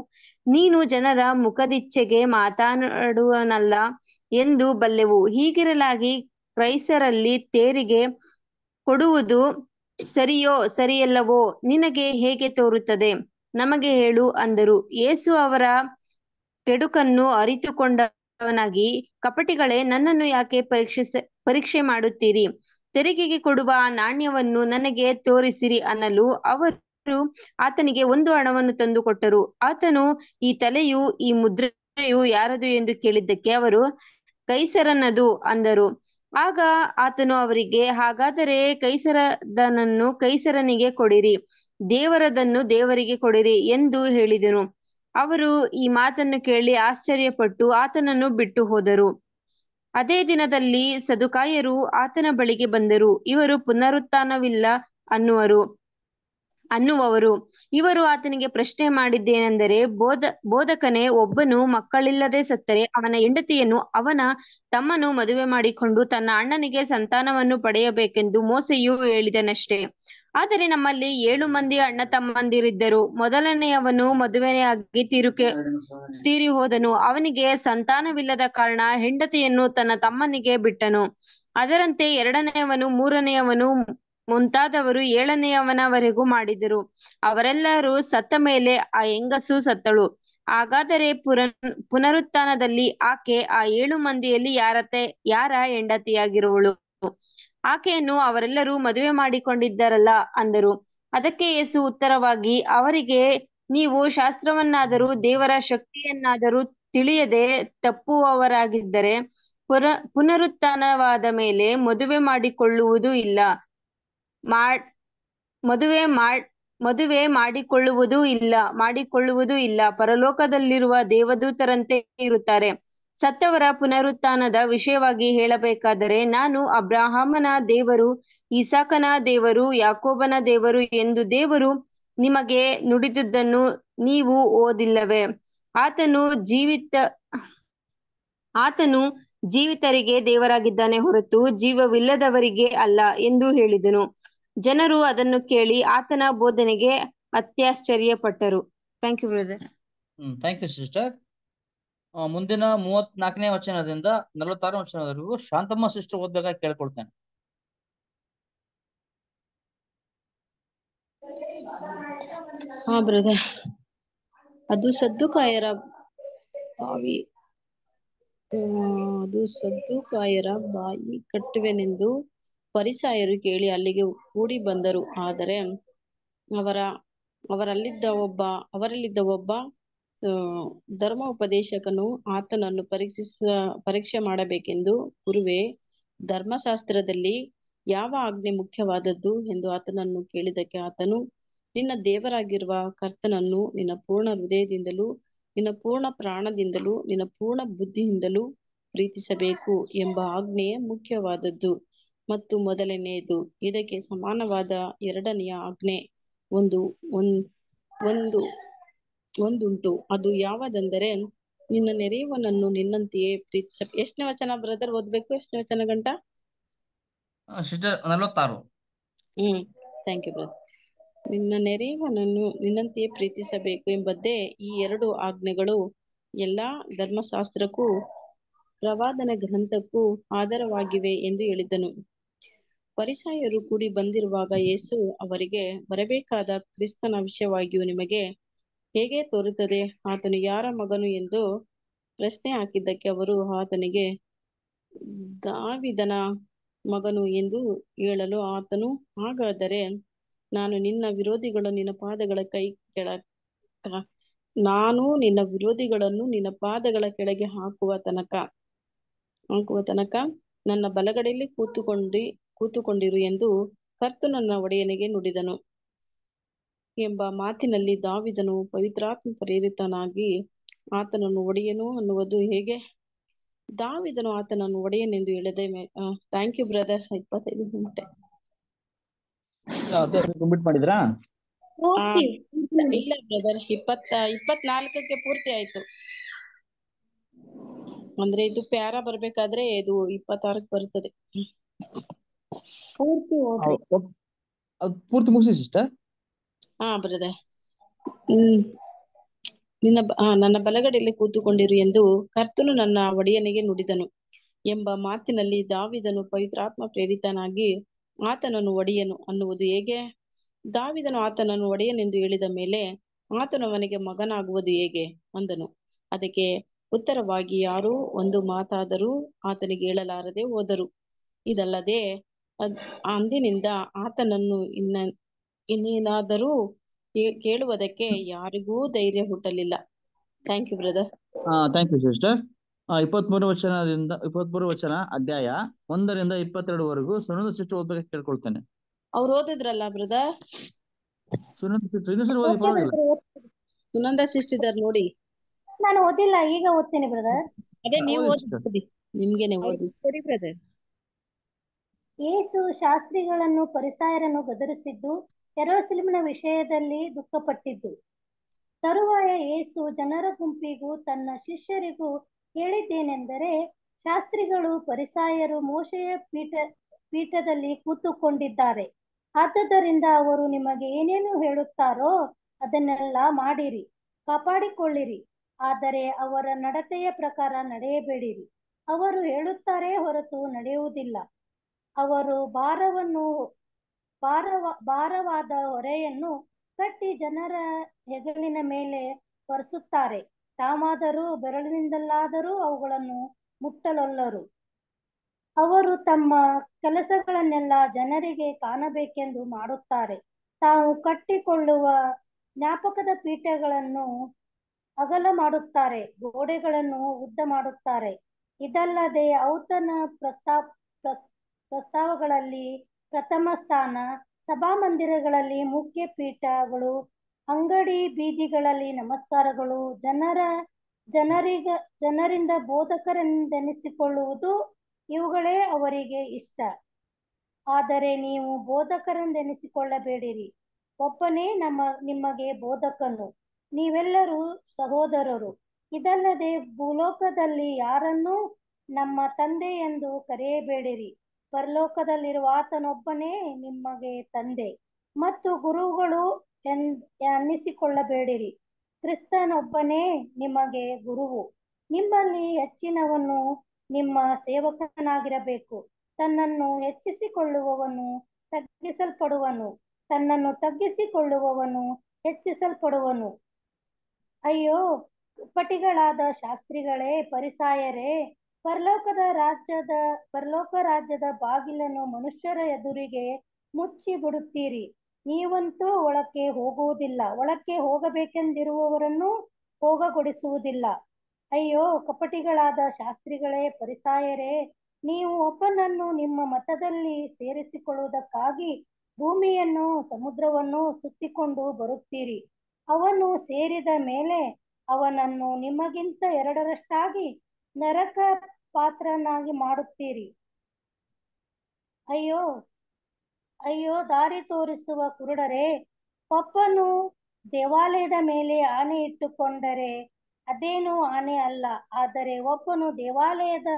ನೀನು ಜನರ ಮುಖದಿಚ್ಛೆಗೆ ಮಾತಾಡುವನಲ್ಲ ಎಂದು ಬಲ್ಲೆವು ಹೀಗಿರಲಾಗಿ ಕ್ರೈಸ್ತರಲ್ಲಿ ತೇರಿಗೆ ಕೊಡುವುದು ಸರಿಯೋ ಸರಿಯಲ್ಲವೋ ನಿನಗೆ ಹೇಗೆ ತೋರುತ್ತದೆ ನಮಗೆ ಹೇಳು ಅಂದರು ಯೇಸು ಅವರ ಕೆಡುಕನ್ನು ಅರಿತುಕೊಂಡವನಾಗಿ ಕಪಟಿಗಳೇ ನನ್ನನ್ನು ಯಾಕೆ ಪರೀಕ್ಷಿಸ ಪರೀಕ್ಷೆ ಮಾಡುತ್ತೀರಿ ತೆರಿಗೆಗೆ ಕೊಡುವ ನಾಣ್ಯವನ್ನು ನನಗೆ ತೋರಿಸಿರಿ ಅನ್ನಲು ಅವರು ಆತನಿಗೆ ಒಂದು ಹಣವನ್ನು ತಂದು ಕೊಟ್ಟರು ಆತನು ಈ ತಲೆಯು ಈ ಮುದ್ರೆಯು ಯಾರದು ಎಂದು ಕೇಳಿದ್ದಕ್ಕೆ ಅವರು ಕೈಸರನದು ಅಂದರು ಆಗ ಆತನು ಅವರಿಗೆ ಹಾಗಾದರೆ ಕೈಸರದನನ್ನು ಕೈಸರನಿಗೆ ಕೊಡಿರಿ ದೇವರದನ್ನು ದೇವರಿಗೆ ಕೊಡಿರಿ ಎಂದು ಹೇಳಿದನು ಅವರು ಈ ಮಾತನ್ನು ಕೇಳಿ ಆಶ್ಚರ್ಯಪಟ್ಟು ಆತನನ್ನು ಬಿಟ್ಟು ಹೋದರು ಅದೇ ದಿನದಲ್ಲಿ ಸದುಕಾಯರು ಆತನ ಬಳಿಗೆ ಬಂದರು ಇವರು ಪುನರುತ್ಥಾನವಿಲ್ಲ ಅನ್ನುವರು ಅನ್ನುವರು ಇವರು ಆತನಿಗೆ ಪ್ರಶ್ನೆ ಮಾಡಿದ್ದೇನೆಂದರೆ ಬೋಧ ಬೋಧಕನೇ ಒಬ್ಬನು ಮಕ್ಕಳಿಲ್ಲದೆ ಸತ್ತರೆ ಅವನ ಹೆಂಡತಿಯನ್ನು ಅವನ ತಮ್ಮನು ಮದುವೆ ಮಾಡಿಕೊಂಡು ತನ್ನ ಅಣ್ಣನಿಗೆ ಸಂತಾನವನ್ನು ಪಡೆಯಬೇಕೆಂದು ಮೋಸೆಯು ಹೇಳಿದನಷ್ಟೇ ಆದರೆ ನಮ್ಮಲ್ಲಿ ಏಳು ಮಂದಿ ಅಣ್ಣ ತಮ್ಮಂದಿರಿದ್ದರು ಮೊದಲನೆಯವನು ಮದುವೆಯಾಗಿ ತೀರುಕೆ ತೀರಿ ಹೋದನು ಅವನಿಗೆ ಸಂತಾನವಿಲ್ಲದ ಕಾರಣ ಹೆಂಡತಿಯನ್ನು ತನ್ನ ತಮ್ಮನಿಗೆ ಬಿಟ್ಟನು ಅದರಂತೆ ಎರಡನೆಯವನು ಮೂರನೆಯವನು ಮುಂತಾದವರು ಏಳನೆಯವನವರೆಗೂ ಮಾಡಿದರು ಅವರೆಲ್ಲರೂ ಸತ್ತ ಮೇಲೆ ಆ ಹೆಂಗಸು ಸತ್ತಳು ಹಾಗಾದರೆ ಪುರ ಪುನರುತ್ಥಾನದಲ್ಲಿ ಆಕೆ ಆ ಏಳು ಮಂದಿಯಲ್ಲಿ ಯಾರತೆ ಯಾರ ಹೆಂಡತಿಯಾಗಿರುವಳು ಆಕೆಯನ್ನು ಅವರೆಲ್ಲರೂ ಮದುವೆ ಮಾಡಿಕೊಂಡಿದ್ದರಲ್ಲ ಅಂದರು ಅದಕ್ಕೆ ಯೇಸು ಉತ್ತರವಾಗಿ ಅವರಿಗೆ ನೀವು ಶಾಸ್ತ್ರವನ್ನಾದರೂ ದೇವರ ಶಕ್ತಿಯನ್ನಾದರೂ ತಿಳಿಯದೆ ತಪ್ಪುವವರಾಗಿದ್ದರೆ ಪುರ ಪುನರುತ್ಥಾನವಾದ ಮೇಲೆ ಮದುವೆ ಮಾಡಿಕೊಳ್ಳುವುದು ಇಲ್ಲ ಮಾಡ್ ಮದುವೆ ಮಾಡ್ ಮದುವೆ ಮಾಡಿಕೊಳ್ಳುವುದೂ ಇಲ್ಲ ಮಾಡಿಕೊಳ್ಳುವುದೂ ಇಲ್ಲ ಪರಲೋಕದಲ್ಲಿರುವ ದೇವದೂತರಂತೆ ಇರುತ್ತಾರೆ ಸತ್ತವರ ಪುನರುತ್ಥಾನದ ವಿಷಯವಾಗಿ ಹೇಳಬೇಕಾದರೆ ನಾನು ಅಬ್ರಾಹಮನ ದೇವರು ಇಸಾಕನ ದೇವರು ಯಾಕೋಬನ ದೇವರು ಎಂದು ದೇವರು ನಿಮಗೆ ನುಡಿದುದನ್ನು ನೀವು ಓದಿಲ್ಲವೇ ಆತನು ಜೀವಿತ ಆತನು ಜೀವಿತರಿಗೆ ದೇವರಾಗಿದ್ದಾನೆ ಹೊರತು ಜೀವವಿಲ್ಲದವರಿಗೆ ಅಲ್ಲ ಎಂದು ಹೇಳಿದನು ಜನರು ಅದನ್ನು ಕೇಳಿ ಆತನ ಬೋಧನೆಗೆ ಅತ್ಯಾಶ್ಚರ್ಯಪಟ್ಟರು thank you brother thank you sister ಮುಂದಿನ ಮೂವತ್ನಾಲ್ಕನೇ ವಚನದಿಂದ ನಲವತ್ತಾರನೇ ವಚನದವರೆಗೂ ಶಾಂತಮ್ಮ ಸಿಸ್ಟರ್ ಓದ್ಬೇಕಾಗಿ ಕೇಳ್ಕೊಳ್ತೇನೆ ಹಾ ಬ್ರದರ್ ಅದು ಸದ್ದು ಕಾಯರ ಬಾವಿ ಅದು ಸದ್ದು ಕಾಯರ ಬಾಯಿ ಕಟ್ಟುವೆನೆಂದು ಪರಿಸಾಯರು ಕೇಳಿ ಅಲ್ಲಿಗೆ ಕೂಡಿ ಬಂದರು ಆದರೆ ಅವರ ಅವರಲ್ಲಿದ್ದ ಒಬ್ಬ ಅವರಲ್ಲಿದ್ದ ಒಬ್ಬ ಧರ್ಮ ಉಪದೇಶಕನು ಆತನನ್ನು ಪರೀಕ್ಷಿಸ ಪರೀಕ್ಷೆ ಮಾಡಬೇಕೆಂದು ಗುರುವೆ ಧರ್ಮಶಾಸ್ತ್ರದಲ್ಲಿ ಯಾವ ಆಜ್ಞೆ ಮುಖ್ಯವಾದದ್ದು ಎಂದು ಆತನನ್ನು ಕೇಳಿದಕ್ಕೆ ಆತನು ನಿನ್ನ ದೇವರಾಗಿರುವ ಕರ್ತನನ್ನು ನಿನ್ನ ಪೂರ್ಣ ಹೃದಯದಿಂದಲೂ ನಿನ್ನ ಪೂರ್ಣ ಪ್ರಾಣದಿಂದಲೂ ನಿನ್ನ ಪೂರ್ಣ ಬುದ್ಧಿಯಿಂದಲೂ ಪ್ರೀತಿಸಬೇಕು ಎಂಬ ಆಜ್ಞೆಯೇ ಮುಖ್ಯವಾದದ್ದು ಮತ್ತು ಮೊದಲನೆಯದು ಇದಕ್ಕೆ ಸಮಾನವಾದ ಎರಡನೆಯ ಆಜ್ಞೆ ಒಂದು ಒಂದು ಒಂದುಂಟು ಅದು ಯಾವದೆಂದರೆ ನಿನ್ನ ನೆರೆಯುವನನ್ನು ನಿನ್ನಂತೆಯೇ ಪ್ರೀತಿಸ ಎಷ್ಟನೇ ವಚನ ಬ್ರದರ್ ಓದ್ಬೇಕು ಎಷ್ಟನೇ ವಚನ ಗಂಟ ಹ್ಮ್ ಥ್ಯಾಂಕ್ ಯು ಬ್ರದರ್ ನಿನ್ನ ನೆರೆಯುವನನ್ನು ನಿನ್ನಂತೆಯೇ ಪ್ರೀತಿಸಬೇಕು ಎಂಬುದೇ ಈ ಎರಡು ಆಜ್ಞೆಗಳು ಎಲ್ಲಾ ಧರ್ಮಶಾಸ್ತ್ರಕ್ಕೂ ಪ್ರವಾದನ ಗ್ರಂಥಕ್ಕೂ ಆಧಾರವಾಗಿವೆ ಎಂದು ಹೇಳಿದ್ದನು ಪರಿಸಾಯರು ಕೂಡಿ ಬಂದಿರುವಾಗ ಯೇಸು ಅವರಿಗೆ ಬರಬೇಕಾದ ಕ್ರಿಸ್ತನ ವಿಷಯವಾಗಿಯೂ ನಿಮಗೆ ಹೇಗೆ ತೋರುತ್ತದೆ ಆತನು ಯಾರ ಮಗನು ಎಂದು ಪ್ರಶ್ನೆ ಹಾಕಿದ್ದಕ್ಕೆ ಅವರು ಆತನಿಗೆ ದಾವಿದನ ಮಗನು ಎಂದು ಹೇಳಲು ಆತನು ಹಾಗಾದರೆ ನಾನು ನಿನ್ನ ವಿರೋಧಿಗಳು ನಿನ್ನ ಪಾದಗಳ ಕೈ ಕೆಳ ನಾನು ನಿನ್ನ ವಿರೋಧಿಗಳನ್ನು ನಿನ್ನ ಪಾದಗಳ ಕೆಳಗೆ ಹಾಕುವ ತನಕ ಹಾಕುವ ತನಕ ನನ್ನ ಬಲಗಡೆಯಲ್ಲಿ ಕೂತುಕೊಂಡು ಕೂತುಕೊಂಡಿರು ಎಂದು ಕರ್ತನನ್ನ ಒಡೆಯನಿಗೆ ನುಡಿದನು ಎಂಬ ಮಾತಿನಲ್ಲಿ ದಾವಿದನು ಪವಿತ್ರಾತ್ಮ ಪ್ರೇರಿತನಾಗಿ ಆತನನ್ನು ಒಡೆಯನು ಅನ್ನುವುದು ಹೇಗೆ ದಾವಿದನು ಆತನನ್ನು ಒಡೆಯನೆಂದು ಹೇಳದೆ ಥ್ಯಾಂಕ್ ಯು ಬ್ರದರ್ ಇಪ್ಪತ್ತೈದು ಗಂಟೆ ಮಾಡಿದ್ರಾ ಇಲ್ಲ ಬ್ರದರ್ ಇಪ್ಪತ್ತ ಇಪ್ಪತ್ನಾಲ್ಕಕ್ಕೆ ಪೂರ್ತಿ ಆಯ್ತು ಅಂದ್ರೆ ಇದು ಪ್ಯಾರ ಬರ್ಬೇಕಾದ್ರೆ ಇದು ಇಪ್ಪತ್ತಾರಕ್ಕೆ ಬರ್ತದೆ ಪೂರ್ತಿ ಪೂರ್ತಿ ಮುಗಿಸಿ ಸಿಸ್ಟರ್ ನಿನ್ನ ನನ್ನ ಬಲಗಡೆಯಲ್ಲಿ ಕೂತುಕೊಂಡಿರು ಎಂದು ಕರ್ತನು ನನ್ನ ಒಡೆಯನಿಗೆ ನುಡಿದನು ಎಂಬ ಮಾತಿನಲ್ಲಿ ದಾವಿದನು ಪವಿತ್ರಾತ್ಮ ಪ್ರೇರಿತನಾಗಿ ಆತನನ್ನು ಒಡೆಯನು ಅನ್ನುವುದು ಹೇಗೆ ದಾವಿದನು ಆತನನ್ನು ಒಡೆಯನೆಂದು ಹೇಳಿದ ಮೇಲೆ ಆತನು ಅವನಿಗೆ ಮಗನಾಗುವುದು ಹೇಗೆ ಅಂದನು ಅದಕ್ಕೆ ಉತ್ತರವಾಗಿ ಯಾರು ಒಂದು ಮಾತಾದರೂ ಆತನಿಗೆ ಹೇಳಲಾರದೆ ಹೋದರು ಇದಲ್ಲದೆ ಅಂದಿನಿಂದ ಆತನನ್ನು ಇನ್ನ ಇನ್ನೇನಾದರೂ ಕೇಳುವುದಕ್ಕೆ ಯಾರಿಗೂ ಧೈರ್ಯ ಹುಟ್ಟಲಿಲ್ಲ thank you brother thank you sister ಇಪ್ಪತ್ಮೂರು ವಚನದಿಂದ ಇಪ್ಪತ್ಮೂರು ವಚನ ಅಧ್ಯಾಯ ಒಂದರಿಂದ ಇಪ್ಪತ್ತೆರಡುವರೆಗೂ ಸುನಂದ ಸಿಸ್ಟರ್ ಓದ್ಬೇಕು ಕೇಳ್ಕೊಳ್ತೇನೆ ಅವ್ರು ಓದಿದ್ರಲ್ಲ ಬ್ರದರ್ ಸುನಂದ ಸಿಸ್ಟರ್ ಓದಿ ಪರವಾಗಿಲ್ಲ ಸುನಂದ ಸಿಸ್ಟರ್ ನೋಡಿ ನಾನು ಓದಿಲ್ಲ ಈಗ ಓದ್ತೇನೆ ಬ್ರದರ್ ಅದೇ ನೀವು ಓದಿ ನಿಮ್ಗೆನೆ ಓದಿ ಸರಿ ಬ್ರದರ್ ಏಸು ಶಾಸ್ತ್ರಿಗಳನ್ನು ಪರಿಸಾಯರನ್ನು ಗದರಿಸಿದ್ದು ಎರೋಸಿಲಿಮಿನ ವಿಷಯದಲ್ಲಿ ದುಃಖಪಟ್ಟಿದ್ದು ತರುವಾಯ ಏಸು ಜನರ ಗುಂಪಿಗೂ ತನ್ನ ಶಿಷ್ಯರಿಗೂ ಹೇಳಿದ್ದೇನೆಂದರೆ ಶಾಸ್ತ್ರಿಗಳು ಪರಿಸಾಯರು ಮೋಶೆಯ ಪೀಠ ಪೀಠದಲ್ಲಿ ಕೂತುಕೊಂಡಿದ್ದಾರೆ ಆದ್ದರಿಂದ ಅವರು ನಿಮಗೆ ಏನೇನು ಹೇಳುತ್ತಾರೋ ಅದನ್ನೆಲ್ಲ ಮಾಡಿರಿ ಕಾಪಾಡಿಕೊಳ್ಳಿರಿ ಆದರೆ ಅವರ ನಡತೆಯ ಪ್ರಕಾರ ನಡೆಯಬೇಡಿರಿ ಅವರು ಹೇಳುತ್ತಾರೆ ಹೊರತು ನಡೆಯುವುದಿಲ್ಲ ಅವರು ಭಾರವನ್ನು ಭಾರವ ಭಾರವಾದ ಹೊರೆಯನ್ನು ಕಟ್ಟಿ ಜನರ ಹೆಗಲಿನ ಮೇಲೆ ಹೊರಿಸುತ್ತಾರೆ ತಾವಾದರೂ ಬೆರಳಿನಿಂದಲಾದರೂ ಅವುಗಳನ್ನು ಮುಟ್ಟಲೊಲ್ಲರು ಅವರು ತಮ್ಮ ಕೆಲಸಗಳನ್ನೆಲ್ಲ ಜನರಿಗೆ ಕಾಣಬೇಕೆಂದು ಮಾಡುತ್ತಾರೆ ತಾವು ಕಟ್ಟಿಕೊಳ್ಳುವ ಜ್ಞಾಪಕದ ಪೀಠಗಳನ್ನು ಅಗಲ ಮಾಡುತ್ತಾರೆ ಗೋಡೆಗಳನ್ನು ಉದ್ದ ಮಾಡುತ್ತಾರೆ ಇದಲ್ಲದೆ ಔತನ ಪ್ರಸ್ತಾಪ ಪ್ರಸ್ತಾವಗಳಲ್ಲಿ ಪ್ರಥಮ ಸ್ಥಾನ ಸಭಾ ಮಂದಿರಗಳಲ್ಲಿ ಮುಖ್ಯ ಪೀಠಗಳು ಅಂಗಡಿ ಬೀದಿಗಳಲ್ಲಿ ನಮಸ್ಕಾರಗಳು ಜನರ ಜನರಿಗ ಜನರಿಂದ ಬೋಧಕರೆಂದೆನಿಸಿಕೊಳ್ಳುವುದು ಇವುಗಳೇ ಅವರಿಗೆ ಇಷ್ಟ ಆದರೆ ನೀವು ಬೋಧಕರೆಂದೆನಿಸಿಕೊಳ್ಳಬೇಡಿರಿ ಒಬ್ಬನೇ ನಮ್ಮ ನಿಮಗೆ ಬೋಧಕನು ನೀವೆಲ್ಲರೂ ಸಹೋದರರು ಇದಲ್ಲದೆ ಭೂಲೋಕದಲ್ಲಿ ಯಾರನ್ನೂ ನಮ್ಮ ತಂದೆ ಎಂದು ಕರೆಯಬೇಡಿರಿ ಪರಲೋಕದಲ್ಲಿರುವ ಆತನೊಬ್ಬನೇ ನಿಮಗೆ ತಂದೆ ಮತ್ತು ಗುರುಗಳು ಎಂದ್ ಅನ್ನಿಸಿಕೊಳ್ಳಬೇಡಿರಿ ಕ್ರಿಸ್ತನೊಬ್ಬನೇ ನಿಮಗೆ ಗುರುವು ನಿಮ್ಮಲ್ಲಿ ಹೆಚ್ಚಿನವನು ನಿಮ್ಮ ಸೇವಕನಾಗಿರಬೇಕು ತನ್ನನ್ನು ಹೆಚ್ಚಿಸಿಕೊಳ್ಳುವವನು ತಗ್ಗಿಸಲ್ಪಡುವನು ತನ್ನನ್ನು ತಗ್ಗಿಸಿಕೊಳ್ಳುವವನು ಹೆಚ್ಚಿಸಲ್ಪಡುವನು ಅಯ್ಯೋ ಪಟಿಗಳಾದ ಶಾಸ್ತ್ರಿಗಳೇ ಪರಿಸಾಯರೇ ಪರಲೋಕದ ರಾಜ್ಯದ ಪರಲೋಕ ರಾಜ್ಯದ ಬಾಗಿಲನ್ನು ಮನುಷ್ಯರ ಎದುರಿಗೆ ಮುಚ್ಚಿ ಬಿಡುತ್ತೀರಿ ನೀವಂತೂ ಒಳಕ್ಕೆ ಹೋಗುವುದಿಲ್ಲ ಒಳಕ್ಕೆ ಹೋಗಬೇಕೆಂದಿರುವವರನ್ನು ಹೋಗಗೊಡಿಸುವುದಿಲ್ಲ ಅಯ್ಯೋ ಕಪಟಿಗಳಾದ ಶಾಸ್ತ್ರಿಗಳೇ ಪರಿಸಾಯರೇ ನೀವು ಒಬ್ಬನನ್ನು ನಿಮ್ಮ ಮತದಲ್ಲಿ ಸೇರಿಸಿಕೊಳ್ಳುವುದಕ್ಕಾಗಿ ಭೂಮಿಯನ್ನು ಸಮುದ್ರವನ್ನು ಸುತ್ತಿಕೊಂಡು ಬರುತ್ತೀರಿ ಅವನು ಸೇರಿದ ಮೇಲೆ ಅವನನ್ನು ನಿಮಗಿಂತ ಎರಡರಷ್ಟಾಗಿ ನರಕ ಪಾತ್ರನಾಗಿ ಮಾಡುತ್ತೀರಿ ಅಯ್ಯೋ ಅಯ್ಯೋ ದಾರಿ ತೋರಿಸುವ ಕುರುಡರೇ ಪಪ್ಪನು ದೇವಾಲಯದ ಮೇಲೆ ಆನೆ ಇಟ್ಟುಕೊಂಡರೆ ಅದೇನು ಆನೆ ಅಲ್ಲ ಆದರೆ ಒಬ್ಬನು ದೇವಾಲಯದ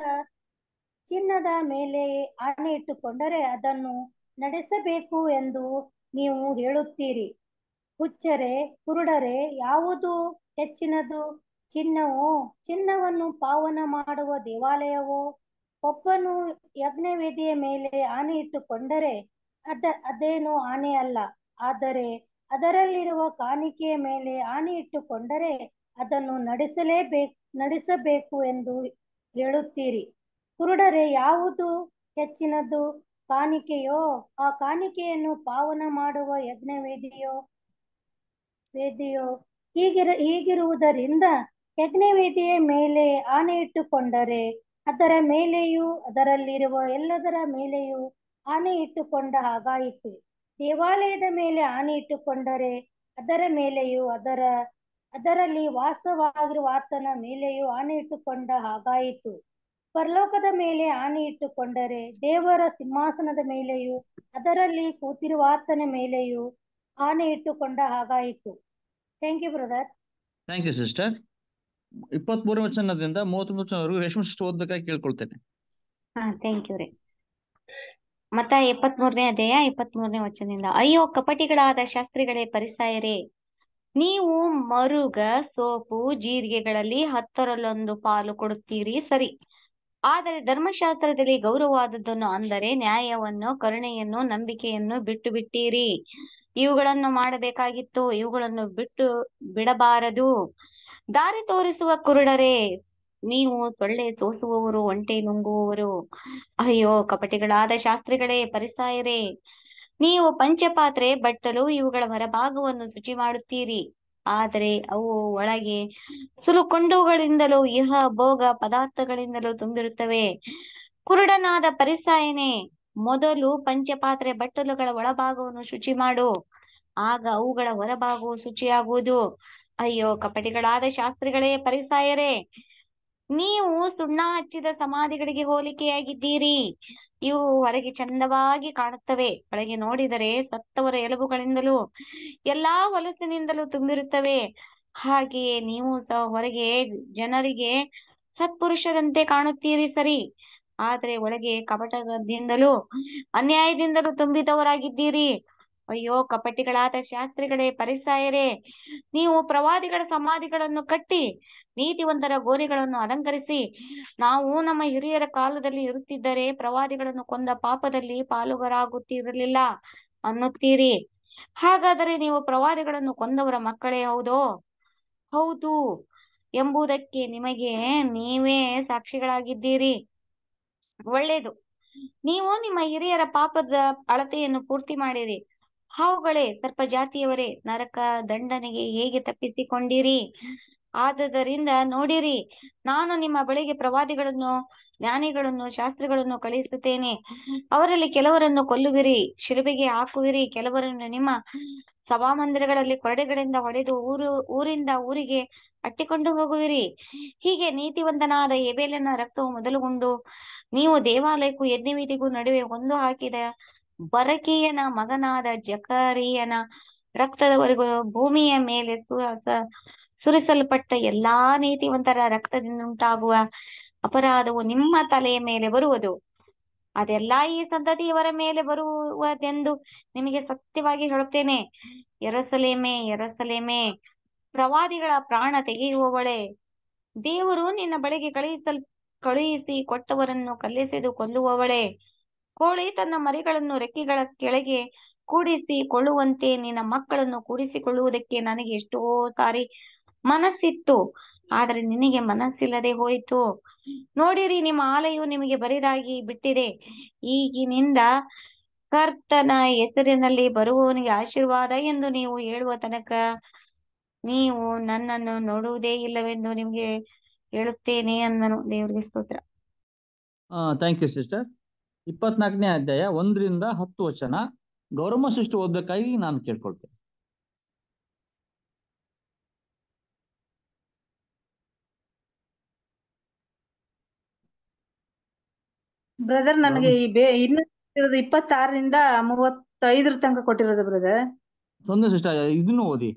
ಚಿನ್ನದ ಮೇಲೆ ಆನೆ ಇಟ್ಟುಕೊಂಡರೆ ಅದನ್ನು ನಡೆಸಬೇಕು ಎಂದು ನೀವು ಹೇಳುತ್ತೀರಿ ಹುಚ್ಚರೆ ಕುರುಡರೆ ಯಾವುದು ಹೆಚ್ಚಿನದು ಚಿನ್ನವೋ ಚಿನ್ನವನ್ನು ಪಾವನ ಮಾಡುವ ದೇವಾಲಯವೋ ಒಬ್ಬನು ಯಜ್ಞವೇದಿಯ ಮೇಲೆ ಆನೆ ಇಟ್ಟುಕೊಂಡರೆ ಅದ ಅದೇನು ಆನೆ ಅಲ್ಲ ಆದರೆ ಅದರಲ್ಲಿರುವ ಕಾಣಿಕೆಯ ಮೇಲೆ ಆನೆ ಇಟ್ಟುಕೊಂಡರೆ ಅದನ್ನು ನಡೆಸಲೇಬೇಕು ನಡೆಸಬೇಕು ಎಂದು ಹೇಳುತ್ತೀರಿ ಕುರುಡರೆ ಯಾವುದು ಹೆಚ್ಚಿನದು ಕಾಣಿಕೆಯೋ ಆ ಕಾಣಿಕೆಯನ್ನು ಪಾವನ ಮಾಡುವ ಯಜ್ಞವೇದಿಯೋ ವೇದಿಯೋ ಹೀಗಿರ ಹೀಗಿರುವುದರಿಂದ ಯಜ್ಞವೇದಿಯ ಮೇಲೆ ಆನೆ ಇಟ್ಟುಕೊಂಡರೆ ಅದರ ಮೇಲೆಯೂ ಅದರಲ್ಲಿರುವ ಎಲ್ಲದರ ಮೇಲೆಯೂ ಆನೆ ಇಟ್ಟುಕೊಂಡ ಹಾಗಾಯಿತು ದೇವಾಲಯದ ಮೇಲೆ ಆನೆ ಇಟ್ಟುಕೊಂಡರೆ ಅದರ ಮೇಲೆಯೂ ಅದರ ಅದರಲ್ಲಿ ವಾಸವಾಗಿರುವ ಆತನ ಮೇಲೆಯೂ ಆನೆ ಇಟ್ಟುಕೊಂಡ ಹಾಗಾಯಿತು ಪರಲೋಕದ ಮೇಲೆ ಆನೆ ಇಟ್ಟುಕೊಂಡರೆ ದೇವರ ಸಿಂಹಾಸನದ ಮೇಲೆಯೂ ಅದರಲ್ಲಿ ಕೂತಿರುವ ಆತನ ಮೇಲೆಯೂ ಆನೆ ಇಟ್ಟುಕೊಂಡ ಹಾಗಾಯಿತು thank you brother thank you sister ಇಪ್ಪತ್ ಮೂರನೇ ವಚನದಿಂದ ವಚನವರೆಗೂ ರೇಷ್ಮೆ ಓದ್ಬೇಕಾಗಿ ಕೇಳ್ಕೊಳ್ತೇನೆ ಮತ್ತ ಇಪ್ಪತ್ ಮೂರನೇ ಅಧ್ಯಾಯ ಇಪ್ಪತ್ ಮೂರನೇ ವಚನದಿಂದ ಅಯ್ಯೋ ಕಪಟಿಗಳಾದ ಶಾಸ್ತ್ರಿಗಳೇ ಪರಿಸಾಯರೇ ನೀವು ಮರುಗ ಸೋಪು ಜೀರಿಗೆಗಳಲ್ಲಿ ಹತ್ತರಲ್ಲೊಂದು ಪಾಲು ಕೊಡುತ್ತೀರಿ ಸರಿ ಆದರೆ ಧರ್ಮಶಾಸ್ತ್ರದಲ್ಲಿ ಗೌರವವಾದದ್ದನ್ನು ಅಂದರೆ ನ್ಯಾಯವನ್ನು ಕರುಣೆಯನ್ನು ನಂಬಿಕೆಯನ್ನು ಬಿಟ್ಟು ಬಿಟ್ಟೀರಿ ಇವುಗಳನ್ನು ಮಾಡಬೇಕಾಗಿತ್ತು ಇವುಗಳನ್ನು ಬಿಟ್ಟು ಬಿಡಬಾರದು ದಾರಿ ತೋರಿಸುವ ಕುರುಡರೇ ನೀವು ಸೊಳ್ಳೆ ಸೋಸುವವರು ಒಂಟೆ ನುಂಗುವವರು ಅಯ್ಯೋ ಕಪಟಿಗಳಾದ ಶಾಸ್ತ್ರಿಗಳೇ ಪರಿಸಾಯರೇ ನೀವು ಪಂಚಪಾತ್ರೆ ಬಟ್ಟಲು ಇವುಗಳ ಹೊರಭಾಗವನ್ನು ಶುಚಿ ಮಾಡುತ್ತೀರಿ ಆದರೆ ಅವು ಒಳಗೆ ಸುಲುಕೊಂಡುಗಳಿಂದಲೂ ಇಹ ಭೋಗ ಪದಾರ್ಥಗಳಿಂದಲೂ ತುಂಬಿರುತ್ತವೆ ಕುರುಡನಾದ ಪರಿಸಾಯನೆ ಮೊದಲು ಪಂಚಪಾತ್ರೆ ಬಟ್ಟಲುಗಳ ಒಳಭಾಗವನ್ನು ಶುಚಿ ಮಾಡು ಆಗ ಅವುಗಳ ಹೊರಭಾಗವು ಶುಚಿಯಾಗುವುದು ಅಯ್ಯೋ ಕಪಟಿಗಳಾದ ಶಾಸ್ತ್ರಿಗಳೇ ಪರಿಸಾಯರೇ ನೀವು ಸುಣ್ಣ ಹಚ್ಚಿದ ಸಮಾಧಿಗಳಿಗೆ ಹೋಲಿಕೆಯಾಗಿದ್ದೀರಿ ಇವು ಹೊರಗೆ ಚಂದವಾಗಿ ಕಾಣುತ್ತವೆ ಒಳಗೆ ನೋಡಿದರೆ ಸತ್ತವರ ಎಲುಬುಗಳಿಂದಲೂ ಎಲ್ಲಾ ಹೊಲಸಿನಿಂದಲೂ ತುಂಬಿರುತ್ತವೆ ಹಾಗೆಯೇ ನೀವು ಸಹ ಹೊರಗೆ ಜನರಿಗೆ ಸತ್ಪುರುಷರಂತೆ ಕಾಣುತ್ತೀರಿ ಸರಿ ಆದರೆ ಒಳಗೆ ಕಪಟದಿಂದಲೂ ಅನ್ಯಾಯದಿಂದಲೂ ತುಂಬಿದವರಾಗಿದ್ದೀರಿ ಅಯ್ಯೋ ಕಪಟಿಗಳಾದ ಶಾಸ್ತ್ರಿಗಳೇ ಪರಿಸಾಯರೇ ನೀವು ಪ್ರವಾದಿಗಳ ಸಮಾಧಿಗಳನ್ನು ಕಟ್ಟಿ ನೀತಿವಂತರ ಗೋರಿಗಳನ್ನು ಅಲಂಕರಿಸಿ ನಾವು ನಮ್ಮ ಹಿರಿಯರ ಕಾಲದಲ್ಲಿ ಇರುತ್ತಿದ್ದರೆ ಪ್ರವಾದಿಗಳನ್ನು ಕೊಂದ ಪಾಪದಲ್ಲಿ ಪಾಲುಗರಾಗುತ್ತಿರಲಿಲ್ಲ ಅನ್ನುತ್ತೀರಿ ಹಾಗಾದರೆ ನೀವು ಪ್ರವಾದಿಗಳನ್ನು ಕೊಂದವರ ಮಕ್ಕಳೇ ಹೌದೋ ಹೌದು ಎಂಬುದಕ್ಕೆ ನಿಮಗೆ ನೀವೇ ಸಾಕ್ಷಿಗಳಾಗಿದ್ದೀರಿ ಒಳ್ಳೇದು ನೀವು ನಿಮ್ಮ ಹಿರಿಯರ ಪಾಪದ ಅಳತೆಯನ್ನು ಪೂರ್ತಿ ಮಾಡಿರಿ ಹಾವುಗಳೇ ಸರ್ಪ ಜಾತಿಯವರೇ ನರಕ ದಂಡನೆಗೆ ಹೇಗೆ ತಪ್ಪಿಸಿಕೊಂಡಿರಿ ಆದದರಿಂದ ನೋಡಿರಿ ನಾನು ನಿಮ್ಮ ಬಳಿಗೆ ಪ್ರವಾದಿಗಳನ್ನು ಜ್ಞಾನಿಗಳನ್ನು ಶಾಸ್ತ್ರಿಗಳನ್ನು ಕಳಿಸುತ್ತೇನೆ ಅವರಲ್ಲಿ ಕೆಲವರನ್ನು ಕೊಲ್ಲುವಿರಿ ಶಿಲುಬೆಗೆ ಹಾಕುವಿರಿ ಕೆಲವರನ್ನು ನಿಮ್ಮ ಸಭಾಮಂದಿರಗಳಲ್ಲಿ ಕೊರಡೆಗಳಿಂದ ಹೊಡೆದು ಊರು ಊರಿಂದ ಊರಿಗೆ ಅಟ್ಟಿಕೊಂಡು ಹೋಗುವಿರಿ ಹೀಗೆ ನೀತಿವಂತನಾದ ಎಬೇಲನ ರಕ್ತವು ಮೊದಲುಗೊಂಡು ನೀವು ದೇವಾಲಯಕ್ಕೂ ಯಜ್ಞವೀತಿಗೂ ನಡುವೆ ಒಂದು ಹಾಕಿದ ಬರಕೀಯನ ಮಗನಾದ ಜಕರಿಯನ ರಕ್ತದವರೆಗೂ ಭೂಮಿಯ ಮೇಲೆ ಸುರಿಸಲ್ಪಟ್ಟ ಎಲ್ಲಾ ನೀತಿವಂತರ ಉಂಟಾಗುವ ಅಪರಾಧವು ನಿಮ್ಮ ತಲೆಯ ಮೇಲೆ ಬರುವುದು ಅದೆಲ್ಲಾ ಈ ಸಂತತಿಯವರ ಮೇಲೆ ಬರುವುದೆಂದು ನಿಮಗೆ ಸತ್ಯವಾಗಿ ಹೇಳುತ್ತೇನೆ ಎರಸಲೇಮೆ ಎರಸಲೇಮೆ ಪ್ರವಾದಿಗಳ ಪ್ರಾಣ ತೆಗೆಯುವವಳೆ ದೇವರು ನಿನ್ನ ಬಳಿಗೆ ಕಳುಹಿಸಲ್ ಕಳುಹಿಸಿ ಕೊಟ್ಟವರನ್ನು ಕಲ್ಲೆಸೆದು ಕೊಲ್ಲುವವಳೆ ಕೋಳಿ ತನ್ನ ಮರಿಗಳನ್ನು ರೆಕ್ಕೆಗಳ ಕೆಳಗೆ ಕೊಳ್ಳುವಂತೆ ನಿನ್ನ ಮಕ್ಕಳನ್ನು ಕೂಡಿಸಿಕೊಳ್ಳುವುದಕ್ಕೆ ನನಗೆ ಎಷ್ಟೋ ಸಾರಿ ಮನಸ್ಸಿತ್ತು ಆದರೆ ನಿನಗೆ ಮನಸ್ಸಿಲ್ಲದೆ ಹೋಯಿತು ನೋಡಿರಿ ನಿಮ್ಮ ಆಲೆಯು ನಿಮಗೆ ಬರಿದಾಗಿ ಬಿಟ್ಟಿದೆ ಈಗಿನಿಂದ ಕರ್ತನ ಹೆಸರಿನಲ್ಲಿ ಬರುವವನಿಗೆ ಆಶೀರ್ವಾದ ಎಂದು ನೀವು ಹೇಳುವ ತನಕ ನೀವು ನನ್ನನ್ನು ನೋಡುವುದೇ ಇಲ್ಲವೆಂದು ನಿಮಗೆ ಹೇಳುತ್ತೇನೆ ಅಂದನು ದೇವರಿಗೆ ಸ್ತೋತ್ರ ಥ್ಯಾಂಕ್ ಯು ಸಿಸ್ಟರ್ ಇಪ್ಪತ್ನಾಲ್ಕನೇ ಅಧ್ಯಾಯ ಒಂದರಿಂದ ಹತ್ತು ವಚನ ಗೌರವ ಸೃಷ್ಟಿ ಓದ್ಬೇಕಾಗಿ ನಾನು ಕೇಳ್ಕೊಳ್ತೇನೆ ಬ್ರದರ್ ನನಗೆ ಈ ಬೇ ಇನ್ನು ಇಪ್ಪತ್ತಾರರಿಂದ ಮೂವತ್ತೈದರ ತನಕ ಕೊಟ್ಟಿರೋದು ಬ್ರದರ್ ತೊಂದರೆ ಸಿಸ್ಟ ಇದನ್ನು ಓದಿ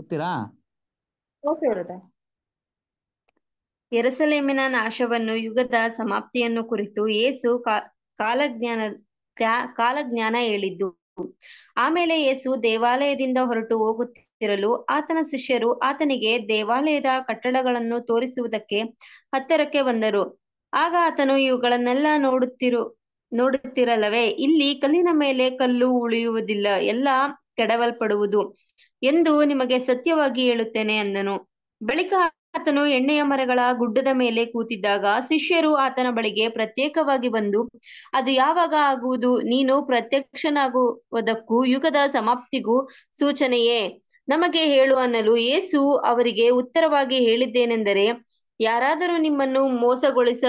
ಓದ್ತೀರಾ ಓಕೆ ಬ್ರದರ್ ಎರಸಲೇಮಿನ ನಾಶವನ್ನು ಯುಗದ ಸಮಾಪ್ತಿಯನ್ನು ಕುರಿತು ಯೇಸು ಕಾಲಜ್ಞಾನ ಕಾಲಜ್ಞಾನ ಹೇಳಿದ್ದು ಆಮೇಲೆ ಯೇಸು ದೇವಾಲಯದಿಂದ ಹೊರಟು ಹೋಗುತ್ತಿರಲು ಆತನ ಶಿಷ್ಯರು ಆತನಿಗೆ ದೇವಾಲಯದ ಕಟ್ಟಡಗಳನ್ನು ತೋರಿಸುವುದಕ್ಕೆ ಹತ್ತರಕ್ಕೆ ಬಂದರು ಆಗ ಆತನು ಇವುಗಳನ್ನೆಲ್ಲ ನೋಡುತ್ತಿರು ನೋಡುತ್ತಿರಲವೇ ಇಲ್ಲಿ ಕಲ್ಲಿನ ಮೇಲೆ ಕಲ್ಲು ಉಳಿಯುವುದಿಲ್ಲ ಎಲ್ಲ ಕೆಡವಲ್ಪಡುವುದು ಎಂದು ನಿಮಗೆ ಸತ್ಯವಾಗಿ ಹೇಳುತ್ತೇನೆ ಅಂದನು ಬಳಿಕ ಆತನು ಎಣ್ಣೆಯ ಮರಗಳ ಗುಡ್ಡದ ಮೇಲೆ ಕೂತಿದ್ದಾಗ ಶಿಷ್ಯರು ಆತನ ಬಳಿಗೆ ಪ್ರತ್ಯೇಕವಾಗಿ ಬಂದು ಅದು ಯಾವಾಗ ಆಗುವುದು ನೀನು ಪ್ರತ್ಯಕ್ಷನಾಗುವುದಕ್ಕೂ ಯುಗದ ಸಮಾಪ್ತಿಗೂ ಸೂಚನೆಯೇ ನಮಗೆ ಹೇಳು ಅನ್ನಲು ಯೇಸು ಅವರಿಗೆ ಉತ್ತರವಾಗಿ ಹೇಳಿದ್ದೇನೆಂದರೆ ಯಾರಾದರೂ ನಿಮ್ಮನ್ನು ಮೋಸಗೊಳಿಸ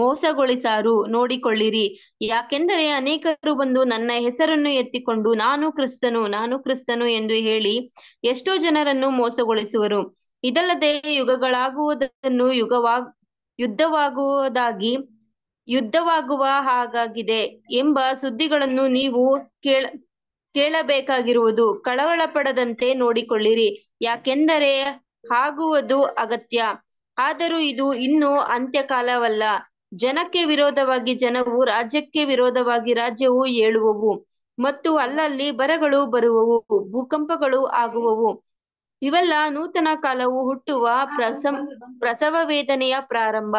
ಮೋಸಗೊಳಿಸಾರು ನೋಡಿಕೊಳ್ಳಿರಿ ಯಾಕೆಂದರೆ ಅನೇಕರು ಬಂದು ನನ್ನ ಹೆಸರನ್ನು ಎತ್ತಿಕೊಂಡು ನಾನು ಕ್ರಿಸ್ತನು ನಾನು ಕ್ರಿಸ್ತನು ಎಂದು ಹೇಳಿ ಎಷ್ಟೋ ಜನರನ್ನು ಮೋಸಗೊಳಿಸುವರು ಇದಲ್ಲದೆ ಯುಗಗಳಾಗುವುದನ್ನು ಯುಗವಾಗ್ ಯುದ್ಧವಾಗುವುದಾಗಿ ಯುದ್ಧವಾಗುವ ಹಾಗಾಗಿದೆ ಎಂಬ ಸುದ್ದಿಗಳನ್ನು ನೀವು ಕೇಳ ಕೇಳಬೇಕಾಗಿರುವುದು ಕಳವಳ ಪಡದಂತೆ ನೋಡಿಕೊಳ್ಳಿರಿ ಯಾಕೆಂದರೆ ಆಗುವುದು ಅಗತ್ಯ ಆದರೂ ಇದು ಇನ್ನೂ ಅಂತ್ಯಕಾಲವಲ್ಲ ಜನಕ್ಕೆ ವಿರೋಧವಾಗಿ ಜನವು ರಾಜ್ಯಕ್ಕೆ ವಿರೋಧವಾಗಿ ರಾಜ್ಯವು ಏಳುವವು ಮತ್ತು ಅಲ್ಲಲ್ಲಿ ಬರಗಳು ಬರುವವು ಭೂಕಂಪಗಳು ಆಗುವವು ಇವೆಲ್ಲ ನೂತನ ಕಾಲವು ಹುಟ್ಟುವ ಪ್ರಸ ಪ್ರಸವ ವೇದನೆಯ ಪ್ರಾರಂಭ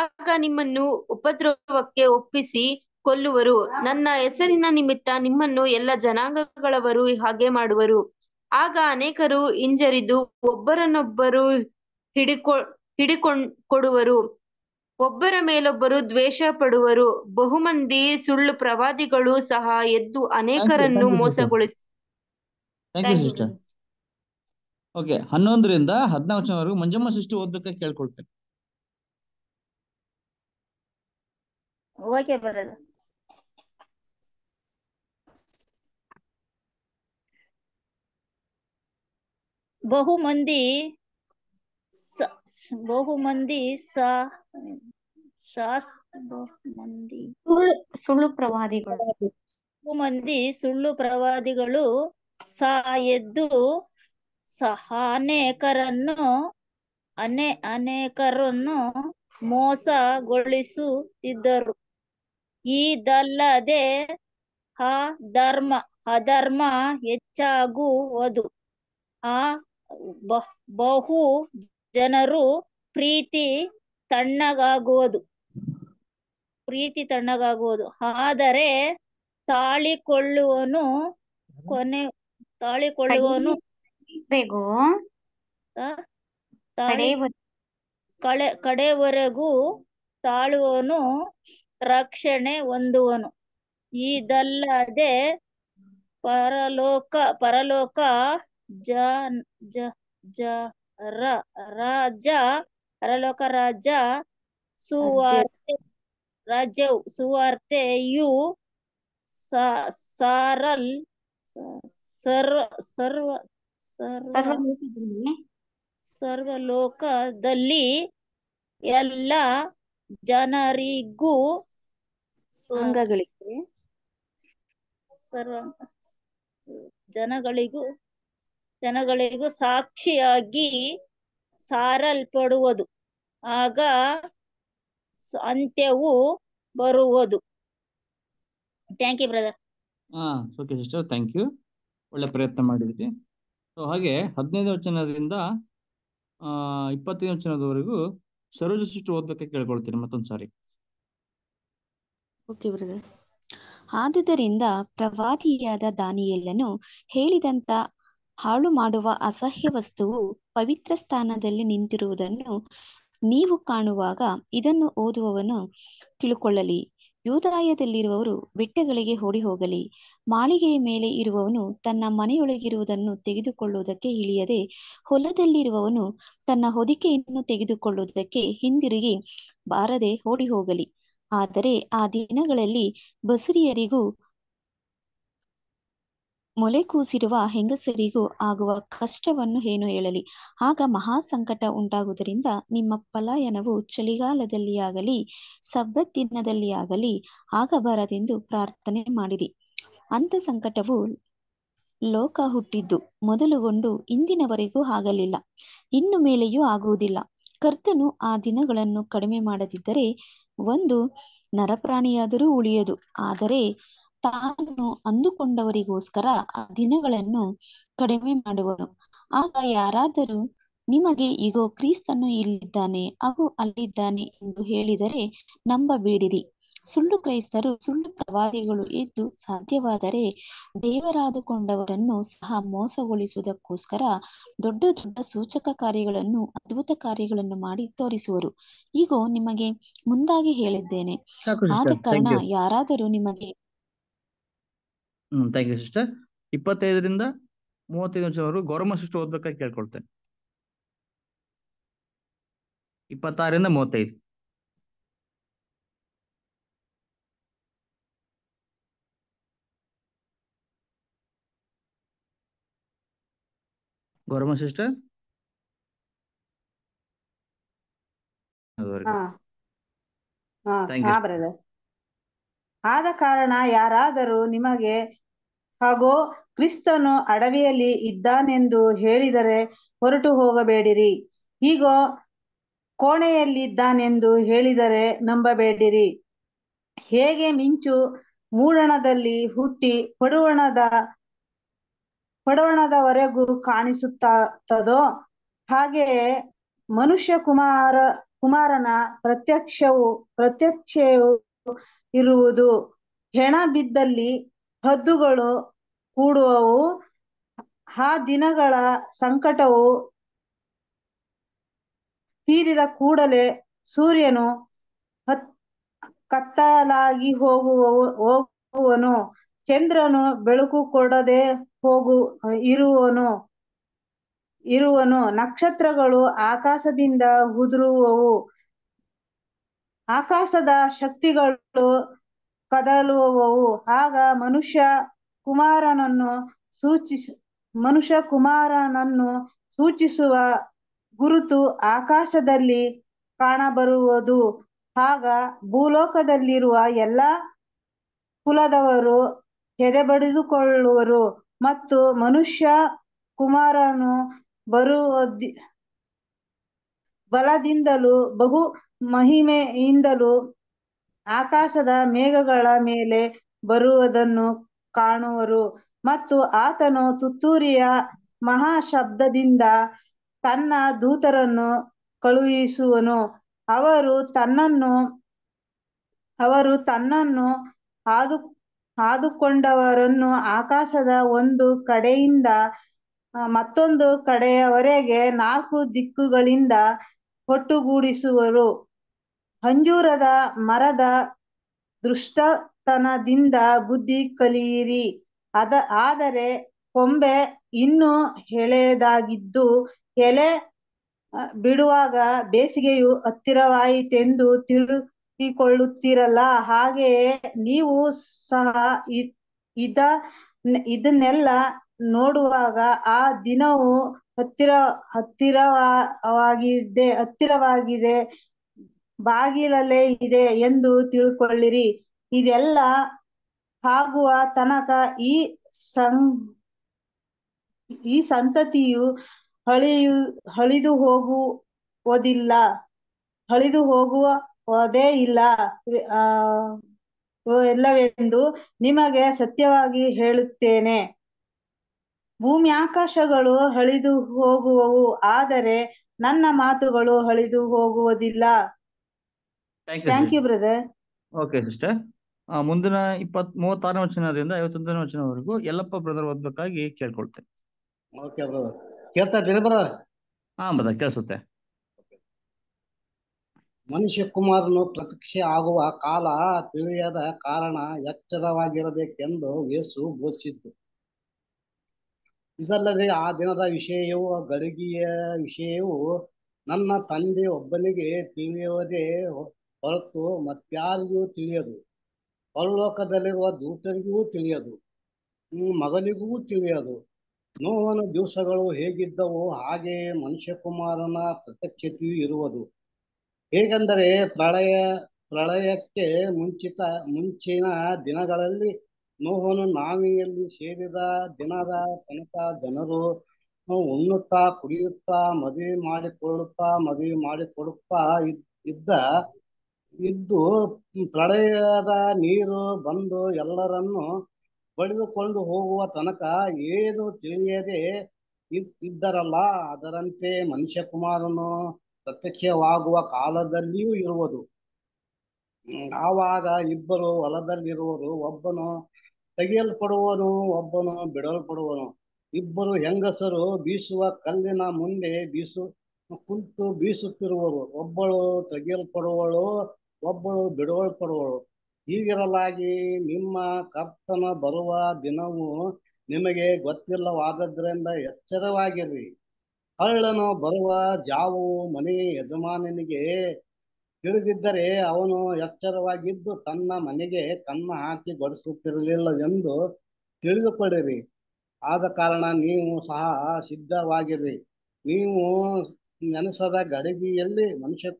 ಆಗ ನಿಮ್ಮನ್ನು ಉಪದ್ರವಕ್ಕೆ ಒಪ್ಪಿಸಿ ಕೊಲ್ಲುವರು ನನ್ನ ಹೆಸರಿನ ನಿಮಿತ್ತ ನಿಮ್ಮನ್ನು ಎಲ್ಲ ಜನಾಂಗಗಳವರು ಹಾಗೆ ಮಾಡುವರು ಆಗ ಅನೇಕರು ಹಿಂಜರಿದು ಒಬ್ಬರನ್ನೊಬ್ಬರು ಹಿಡಿಕೊ ಹಿಡಿಕೊಂಡ್ ಕೊಡುವರು ಒಬ್ಬರ ಮೇಲೊಬ್ಬರು ದ್ವೇಷ ಪಡುವರು ಬಹುಮಂದಿ ಸುಳ್ಳು ಪ್ರವಾದಿಗಳು ಸಹ ಎದ್ದು ಅನೇಕರನ್ನು ಮೋಸಗೊಳಿಸ ಓಕೆ ಹನ್ನೊಂದರಿಂದ ಹದಿನಾಲ್ಕು ಜನವರೆಗೂ ಮಂಜಮ್ಮ ಸೃಷ್ಟಿ ಓದ್ಬೇಕಾಗಿ ಕೇಳ್ಕೊಳ್ತೇನೆ ಓಕೆ ಬರೋದು ಬಹು ಮಂದಿ ಬಹು ಮಂದಿ ಮಂದಿ ಸುಳ್ಳು ಪ್ರವಾದಿಗಳು ಬಹು ಮಂದಿ ಸುಳ್ಳು ಪ್ರವಾದಿಗಳು ಸಾ ಎದ್ದು ಸಹ ಅನೇಕರನ್ನು ಅನೇ ಅನೇಕರನ್ನು ಮೋಸಗೊಳಿಸುತ್ತಿದ್ದರು ಇದಲ್ಲದೆ ಆ ಧರ್ಮ ಅಧರ್ಮ ಹೆಚ್ಚಾಗುವುದು ಆ ಬಹು ಜನರು ಪ್ರೀತಿ ತಣ್ಣಗಾಗುವುದು ಪ್ರೀತಿ ತಣ್ಣಗಾಗುವುದು ಆದರೆ ತಾಳಿಕೊಳ್ಳುವನು ಕೊನೆ ತಾಳಿಕೊಳ್ಳುವನು ಕಡೆಗೂ ಕಡೆವರೆಗೂ ತಾಳುವನು ರಕ್ಷಣೆ ಹೊಂದುವನು ಇದಲ್ಲದೆ ಪರಲೋಕ ಪರಲೋಕ ಜ ಜ ರಾಜ ಪರಲೋಕ ರಾಜ ಸುವಾರ್ತೆ ಯು ಸುವಾರ್ತೆಯು ಸಾರಲ್ ಸರ್ವ ಸರ್ವ ಸರ್ವಲೋಕದಲ್ಲಿ ಎಲ್ಲ ಜನರಿಗೂ ಸಂಘಗಳಿಗೆ ಸರ್ವ ಜನಗಳಿಗೂ ಜನಗಳಿಗೂ ಸಾಕ್ಷಿಯಾಗಿ ಸಾರಲ್ಪಡುವುದು ಆಗ ಅಂತ್ಯವು ಬರುವುದು ಥ್ಯಾಂಕ್ ಯು ಬ್ರದರ್ ಹಾ ಓಕೆ ಸಿಸ್ಟರ್ ಥ್ಯಾಂಕ್ ಯು ಒಳ್ಳೆ ಪ್ರಯತ್ನ ಮಾಡಿದ್ರಿ ಹಾಗೆ ಹದಿನೈದು ವಚನದಿಂದ ಆ ಇಪ್ಪತ್ತೈದು ವಚನದವರೆಗೂ ಸರೋಜ ಸೃಷ್ಟಿ ಓದ್ಬೇಕೆ ಕೇಳ್ಕೊಳ್ತೀನಿ ಮತ್ತೊಂದು ಸಾರಿ ಆದುದರಿಂದ ಪ್ರವಾದಿಯಾದ ದಾನಿಯಲ್ಲನು ಹೇಳಿದಂತ ಹಾಳು ಮಾಡುವ ಅಸಹ್ಯ ವಸ್ತುವು ಪವಿತ್ರ ಸ್ಥಾನದಲ್ಲಿ ನಿಂತಿರುವುದನ್ನು ನೀವು ಕಾಣುವಾಗ ಇದನ್ನು ಓದುವವನು ತಿಳ್ಕೊಳ್ಳಲಿ ಯೂದಾಯದಲ್ಲಿರುವವರು ಬೆಟ್ಟಗಳಿಗೆ ಓಡಿ ಹೋಗಲಿ ಮಾಳಿಗೆಯ ಮೇಲೆ ಇರುವವನು ತನ್ನ ಮನೆಯೊಳಗಿರುವುದನ್ನು ತೆಗೆದುಕೊಳ್ಳುವುದಕ್ಕೆ ಇಳಿಯದೆ ಹೊಲದಲ್ಲಿರುವವನು ತನ್ನ ಹೊದಿಕೆಯನ್ನು ತೆಗೆದುಕೊಳ್ಳುವುದಕ್ಕೆ ಹಿಂದಿರುಗಿ ಬಾರದೆ ಓಡಿ ಹೋಗಲಿ ಆದರೆ ಆ ದಿನಗಳಲ್ಲಿ ಬಸರಿಯರಿಗೂ ಮೊಲೆ ಕೂಸಿರುವ ಹೆಂಗಸರಿಗೂ ಆಗುವ ಕಷ್ಟವನ್ನು ಏನು ಹೇಳಲಿ ಆಗ ಮಹಾ ಸಂಕಟ ಉಂಟಾಗುವುದರಿಂದ ನಿಮ್ಮ ಪಲಾಯನವು ಚಳಿಗಾಲದಲ್ಲಿಯಾಗಲಿ ಸಬ್ಬತ್ ಆಗಲಿ ಆಗಬಾರದೆಂದು ಪ್ರಾರ್ಥನೆ ಮಾಡಿರಿ ಅಂತ ಸಂಕಟವು ಲೋಕ ಹುಟ್ಟಿದ್ದು ಮೊದಲುಗೊಂಡು ಇಂದಿನವರೆಗೂ ಆಗಲಿಲ್ಲ ಇನ್ನು ಮೇಲೆಯೂ ಆಗುವುದಿಲ್ಲ ಕರ್ತನು ಆ ದಿನಗಳನ್ನು ಕಡಿಮೆ ಮಾಡದಿದ್ದರೆ ಒಂದು ನರಪ್ರಾಣಿಯಾದರೂ ಉಳಿಯದು ಆದರೆ ತಾನು ಅಂದುಕೊಂಡವರಿಗೋಸ್ಕರ ಆ ದಿನಗಳನ್ನು ಕಡಿಮೆ ಮಾಡುವರು ಆಗ ಯಾರಾದರೂ ನಿಮಗೆ ಈಗ ಕ್ರಿಸ್ತನು ಇಲ್ಲಿದ್ದಾನೆ ಅವು ಅಲ್ಲಿದ್ದಾನೆ ಎಂದು ಹೇಳಿದರೆ ನಂಬಬೇಡಿರಿ ಸುಳ್ಳು ಕ್ರೈಸ್ತರು ಸುಳ್ಳು ಪ್ರವಾದಿಗಳು ಎದ್ದು ಸಾಧ್ಯವಾದರೆ ದೇವರಾದುಕೊಂಡವರನ್ನು ಸಹ ಮೋಸಗೊಳಿಸುವುದಕ್ಕೋಸ್ಕರ ದೊಡ್ಡ ದೊಡ್ಡ ಸೂಚಕ ಕಾರ್ಯಗಳನ್ನು ಅದ್ಭುತ ಕಾರ್ಯಗಳನ್ನು ಮಾಡಿ ತೋರಿಸುವರು ಈಗ ನಿಮಗೆ ಮುಂದಾಗಿ ಹೇಳಿದ್ದೇನೆ ಆದ ಕಾರಣ ಯಾರಾದರೂ ನಿಮಗೆ ಹ್ಮ್ ಥ್ಯಾಂಕ್ ಯು ಸಿಸ್ಟರ್ ಇಪ್ಪತ್ತೈದರಿಂದ ಮೂವತ್ತೈದು ನಿಮಿಷವರೆಗೂ ಗೌರವ ಸಿಸ್ಟರ್ ಓದ್ಬೇಕಾಗಿ ಕೇಳ್ಕೊಳ್ತೇನೆ ಇಪ್ಪತ್ತಾರರಿಂದ ಮೂವತ್ತೈದು ಗೌರವ ಸಿಸ್ಟರ್ ಆದ ಕಾರಣ ಯಾರಾದರೂ ನಿಮಗೆ ಹಾಗೂ ಕ್ರಿಸ್ತನು ಅಡವಿಯಲ್ಲಿ ಇದ್ದಾನೆಂದು ಹೇಳಿದರೆ ಹೊರಟು ಹೋಗಬೇಡಿರಿ ಹೀಗೋ ಇದ್ದಾನೆಂದು ಹೇಳಿದರೆ ನಂಬಬೇಡಿರಿ ಹೇಗೆ ಮಿಂಚು ಮೂಡಣದಲ್ಲಿ ಹುಟ್ಟಿ ಪಡುವಣದ ಪಡುವಣದವರೆಗೂ ಕಾಣಿಸುತ್ತದೋ ಹಾಗೆಯೇ ಮನುಷ್ಯ ಕುಮಾರ ಕುಮಾರನ ಪ್ರತ್ಯಕ್ಷವು ಪ್ರತ್ಯಕ್ಷವು ಇರುವುದು ಹೆಣ ಬಿದ್ದಲ್ಲಿ ಹದ್ದುಗಳು ಕೂಡುವವು ಆ ದಿನಗಳ ಸಂಕಟವು ತೀರಿದ ಕೂಡಲೇ ಸೂರ್ಯನು ಕತ್ತಲಾಗಿ ಹೋಗುವವು ಹೋಗುವನು ಚಂದ್ರನು ಬೆಳಕು ಕೊಡದೆ ಹೋಗು ಇರುವನು ಇರುವನು ನಕ್ಷತ್ರಗಳು ಆಕಾಶದಿಂದ ಉದುರುವವು ಆಕಾಶದ ಶಕ್ತಿಗಳು ಕದಲುವವು ಆಗ ಮನುಷ್ಯ ಕುಮಾರನನ್ನು ಸೂಚಿಸ ಮನುಷ್ಯ ಕುಮಾರನನ್ನು ಸೂಚಿಸುವ ಗುರುತು ಆಕಾಶದಲ್ಲಿ ಕಾಣಬರುವುದು ಆಗ ಭೂಲೋಕದಲ್ಲಿರುವ ಎಲ್ಲ ಕುಲದವರು ಎದೆಬಡಿದುಕೊಳ್ಳುವರು ಮತ್ತು ಮನುಷ್ಯ ಕುಮಾರನು ಬರುವ ಬಲದಿಂದಲೂ ಬಹು ಮಹಿಮೆಯಿಂದಲೂ ಆಕಾಶದ ಮೇಘಗಳ ಮೇಲೆ ಬರುವುದನ್ನು ಕಾಣುವರು ಮತ್ತು ಆತನು ತುತ್ತೂರಿಯ ಮಹಾಶಬ್ದದಿಂದ ತನ್ನ ದೂತರನ್ನು ಕಳುಹಿಸುವನು ಅವರು ತನ್ನನ್ನು ಅವರು ತನ್ನನ್ನು ಹಾದು ಹಾದುಕೊಂಡವರನ್ನು ಆಕಾಶದ ಒಂದು ಕಡೆಯಿಂದ ಮತ್ತೊಂದು ಕಡೆಯವರೆಗೆ ನಾಲ್ಕು ದಿಕ್ಕುಗಳಿಂದ ಒಟ್ಟುಗೂಡಿಸುವರು ಅಂಜೂರದ ಮರದ ದೃಷ್ಟ ತನದಿಂದ ಬುದ್ಧಿ ಕಲಿಯಿರಿ ಅದ ಆದರೆ ಕೊಂಬೆ ಇನ್ನು ಎಳೆದಾಗಿದ್ದು ಎಲೆ ಬಿಡುವಾಗ ಬೇಸಿಗೆಯು ಹತ್ತಿರವಾಯಿತೆಂದು ತಿಳಿದುಕೊಳ್ಳುತ್ತೀರಲ್ಲ ಹಾಗೆಯೇ ನೀವು ಸಹ ಇದ ಇದನ್ನೆಲ್ಲ ನೋಡುವಾಗ ಆ ದಿನವು ಹತ್ತಿರ ಹತ್ತಿರವಾಗಿದೆ ಹತ್ತಿರವಾಗಿದೆ ಬಾಗಿಲಲ್ಲೇ ಇದೆ ಎಂದು ತಿಳ್ಕೊಳ್ಳಿರಿ ಇದೆಲ್ಲ ಆಗುವ ತನಕ ಈ ಸಂ ಈ ಸಂತತಿಯು ಹಳೆಯು ಹಳಿದು ಹೋಗುವುದಿಲ್ಲ ಹಳಿದು ಹೋಗುವ ಇಲ್ಲ ಎಲ್ಲವೆಂದು ನಿಮಗೆ ಸತ್ಯವಾಗಿ ಹೇಳುತ್ತೇನೆ ಭೂಮಿ ಆಕಾಶಗಳು ಹಳಿದು ಹೋಗುವವು ಆದರೆ ನನ್ನ ಮಾತುಗಳು ಹಳಿದು ಹೋಗುವುದಿಲ್ಲ thank you brother okay sister ಮುಂದಿನ ಇಪ್ಪತ್ ಮೂವತ್ತಾರನೇ ವಚನದಿಂದ ಐವತ್ತೊಂದನೇ ವಚನವರೆಗೂ ಎಲ್ಲಪ್ಪ ಬ್ರದರ್ ಓದ್ಬೇಕಾಗಿ ಕೇಳ್ಕೊಳ್ತೇನೆ ಕೇಳ್ತಾ ಹಾ ಬ್ರದರ್ ಕೇಳಿಸುತ್ತೆ ಮನುಷ್ಯ ಕುಮಾರನು ಪ್ರತ್ಯಕ್ಷ ಆಗುವ ಕಾಲ ತಿಳಿಯದ ಕಾರಣ ಎಚ್ಚರವಾಗಿರಬೇಕೆಂದು ಯೇಸು ಘೋಷಿಸಿದ್ದು ಇದಲ್ಲದೆ ಆ ದಿನದ ವಿಷಯವು ಗಳಿಗೆಯ ವಿಷಯವು ನನ್ನ ತಂದೆ ಒಬ್ಬನಿಗೆ ತಿಳಿಯುವುದೇ ಹೊರತು ಮತ್ಯಾರಿಗೂ ತಿಳಿಯದು ಪರಲೋಕದಲ್ಲಿರುವ ದೂತರಿಗೂ ತಿಳಿಯದು ಈ ಮಗನಿಗೂ ತಿಳಿಯದು ನೋವನ ದಿವಸಗಳು ಹೇಗಿದ್ದವೋ ಹಾಗೆಯೇ ಮನುಷ್ಯಕುಮಾರನ ಪ್ರತ್ಯಕ್ಷತೆಯೂ ಇರುವುದು ಹೇಗೆಂದರೆ ಪ್ರಳಯ ಪ್ರಳಯಕ್ಕೆ ಮುಂಚಿತ ಮುಂಚಿನ ದಿನಗಳಲ್ಲಿ ನೋವನ್ನು ನಾವಿಯಲ್ಲಿ ಸೇರಿದ ದಿನದ ತನಕ ಜನರು ಉಣ್ಣುತ್ತಾ ಕುಡಿಯುತ್ತಾ ಮದುವೆ ಮಾಡಿಕೊಳ್ಳುತ್ತಾ ಮದುವೆ ಮಾಡಿಕೊಡುತ್ತಾ ಇದ್ದ ಇದ್ದು ಪ್ರಳಯದ ನೀರು ಬಂದು ಎಲ್ಲರನ್ನು ಪಡೆದುಕೊಂಡು ಹೋಗುವ ತನಕ ಏನು ತಿಳಿಯದೆ ಇದ್ದರಲ್ಲ ಅದರಂತೆ ಮನುಷ್ಯ ಕುಮಾರನು ಪ್ರತ್ಯಕ್ಷವಾಗುವ ಕಾಲದಲ್ಲಿಯೂ ಇರುವುದು ಆವಾಗ ಇಬ್ಬರು ಹೊಲದಲ್ಲಿರುವರು ಒಬ್ಬನು ತೆಗೆಯಲ್ಪಡುವನು ಒಬ್ಬನು ಬಿಡಲ್ಪಡುವನು ಇಬ್ಬರು ಹೆಂಗಸರು ಬೀಸುವ ಕಲ್ಲಿನ ಮುಂದೆ ಬೀಸು ಕುಂತು ಬೀಸುತ್ತಿರುವರು ಒಬ್ಬಳು ತೆಗೆಯಲ್ಪಡುವಳು ಒಬ್ಬಳು ಕೊಡುವಳು ಹೀಗಿರಲಾಗಿ ನಿಮ್ಮ ಕರ್ತನ ಬರುವ ದಿನವು ನಿಮಗೆ ಗೊತ್ತಿಲ್ಲವಾದದ್ರಿಂದ ಎಚ್ಚರವಾಗಿರ್ರಿ ಹಳ್ಳನು ಬರುವ ಜಾವು ಮನೆ ಯಜಮಾನನಿಗೆ ತಿಳಿದಿದ್ದರೆ ಅವನು ಎಚ್ಚರವಾಗಿದ್ದು ತನ್ನ ಮನೆಗೆ ಕನ್ನ ಹಾಕಿ ಗೊಡಿಸುತ್ತಿರಲಿಲ್ಲ ಎಂದು ತಿಳಿದುಕೊಳ್ಳಿರಿ ಆದ ಕಾರಣ ನೀವು ಸಹ ಸಿದ್ಧವಾಗಿರ್ರಿ ನೀವು ನೆನೆಸದ ಗಡಿಗೆಯಲ್ಲಿ ಮನುಷ್ಯ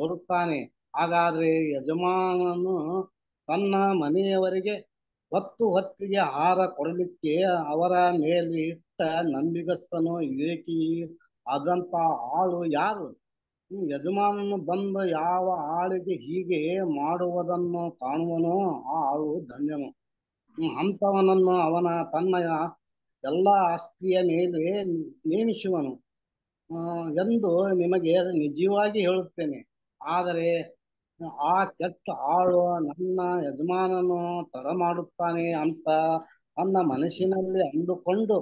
ಬರುತ್ತಾನೆ ಹಾಗಾದ್ರೆ ಯಜಮಾನನು ತನ್ನ ಮನೆಯವರಿಗೆ ಹೊತ್ತು ಹೊತ್ತಿಗೆ ಹಾರ ಕೊಡಲಿಕ್ಕೆ ಅವರ ಮೇಲೆ ಇಟ್ಟ ನಂಬಿಗಸ್ತನು ಏಕಿ ಆದಂತ ಆಳು ಯಾರು ಯಜಮಾನನು ಬಂದ ಯಾವ ಆಳಿಗೆ ಹೀಗೆ ಮಾಡುವುದನ್ನು ಕಾಣುವನೋ ಆ ಆಳು ಧನ್ಯನು ಅಂತವನನ್ನು ಅವನ ತನ್ನ ಎಲ್ಲ ಆಸ್ತಿಯ ಮೇಲೆ ನೇಮಿಸುವನು ಎಂದು ನಿಮಗೆ ನಿಜವಾಗಿ ಹೇಳುತ್ತೇನೆ ಆದರೆ ಆ ಕೆಟ್ಟ ಆಳು ನನ್ನ ಯಜಮಾನನು ತರ ಮಾಡುತ್ತಾನೆ ಅಂತ ತನ್ನ ಮನಸ್ಸಿನಲ್ಲಿ ಅಂದುಕೊಂಡು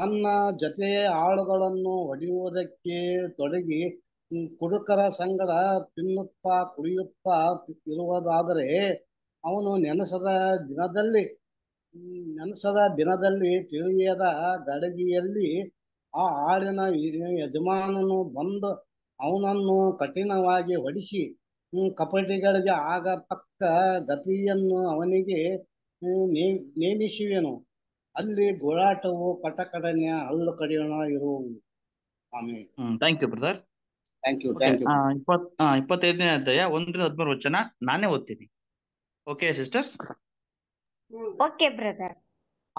ತನ್ನ ಜೊತೆ ಆಳುಗಳನ್ನು ಹೊಡೆಯುವುದಕ್ಕೆ ತೊಡಗಿ ಕುಡುಕರ ಸಂಗಡ ತಿನ್ನುತ್ತಾ ಕುಡಿಯುತ್ತಾ ಇರುವುದಾದರೆ ಅವನು ನೆನೆಸದ ದಿನದಲ್ಲಿ ನೆನೆಸದ ದಿನದಲ್ಲಿ ತಿಳಿಯದ ಗಡಗಿಯಲ್ಲಿ ಆ ಆಡಿನ ಯಜಮಾನನು ಬಂದು ಅವನನ್ನು ಕಠಿಣವಾಗಿ ಹೊಡಿಸಿ ಕಪಟಿಗಳಿಗೆ ಆಗ ಪಕ್ಕ ಗತಿಯನ್ನು ಅವನಿಗೆ ನೇಮಿಸುವೆನು ಅಲ್ಲಿ ಗೋಳಾಟವು ಕಟಕಟನೆಯ ಹಳ್ಳು ಕಡಿಯೋಣ ಇರುವುದು thank you brother thank you thank you ಇಪ್ಪತ್ತೈದನೇ ಅಧ್ಯಾಯ ಒಂದರಿಂದ ಹದಿಮೂರು ವಚನ ನಾನೇ ಓದ್ತೀನಿ ಓಕೆ ಸಿಸ್ಟರ್ಸ್ ಓಕೆ ಬ್ರದರ್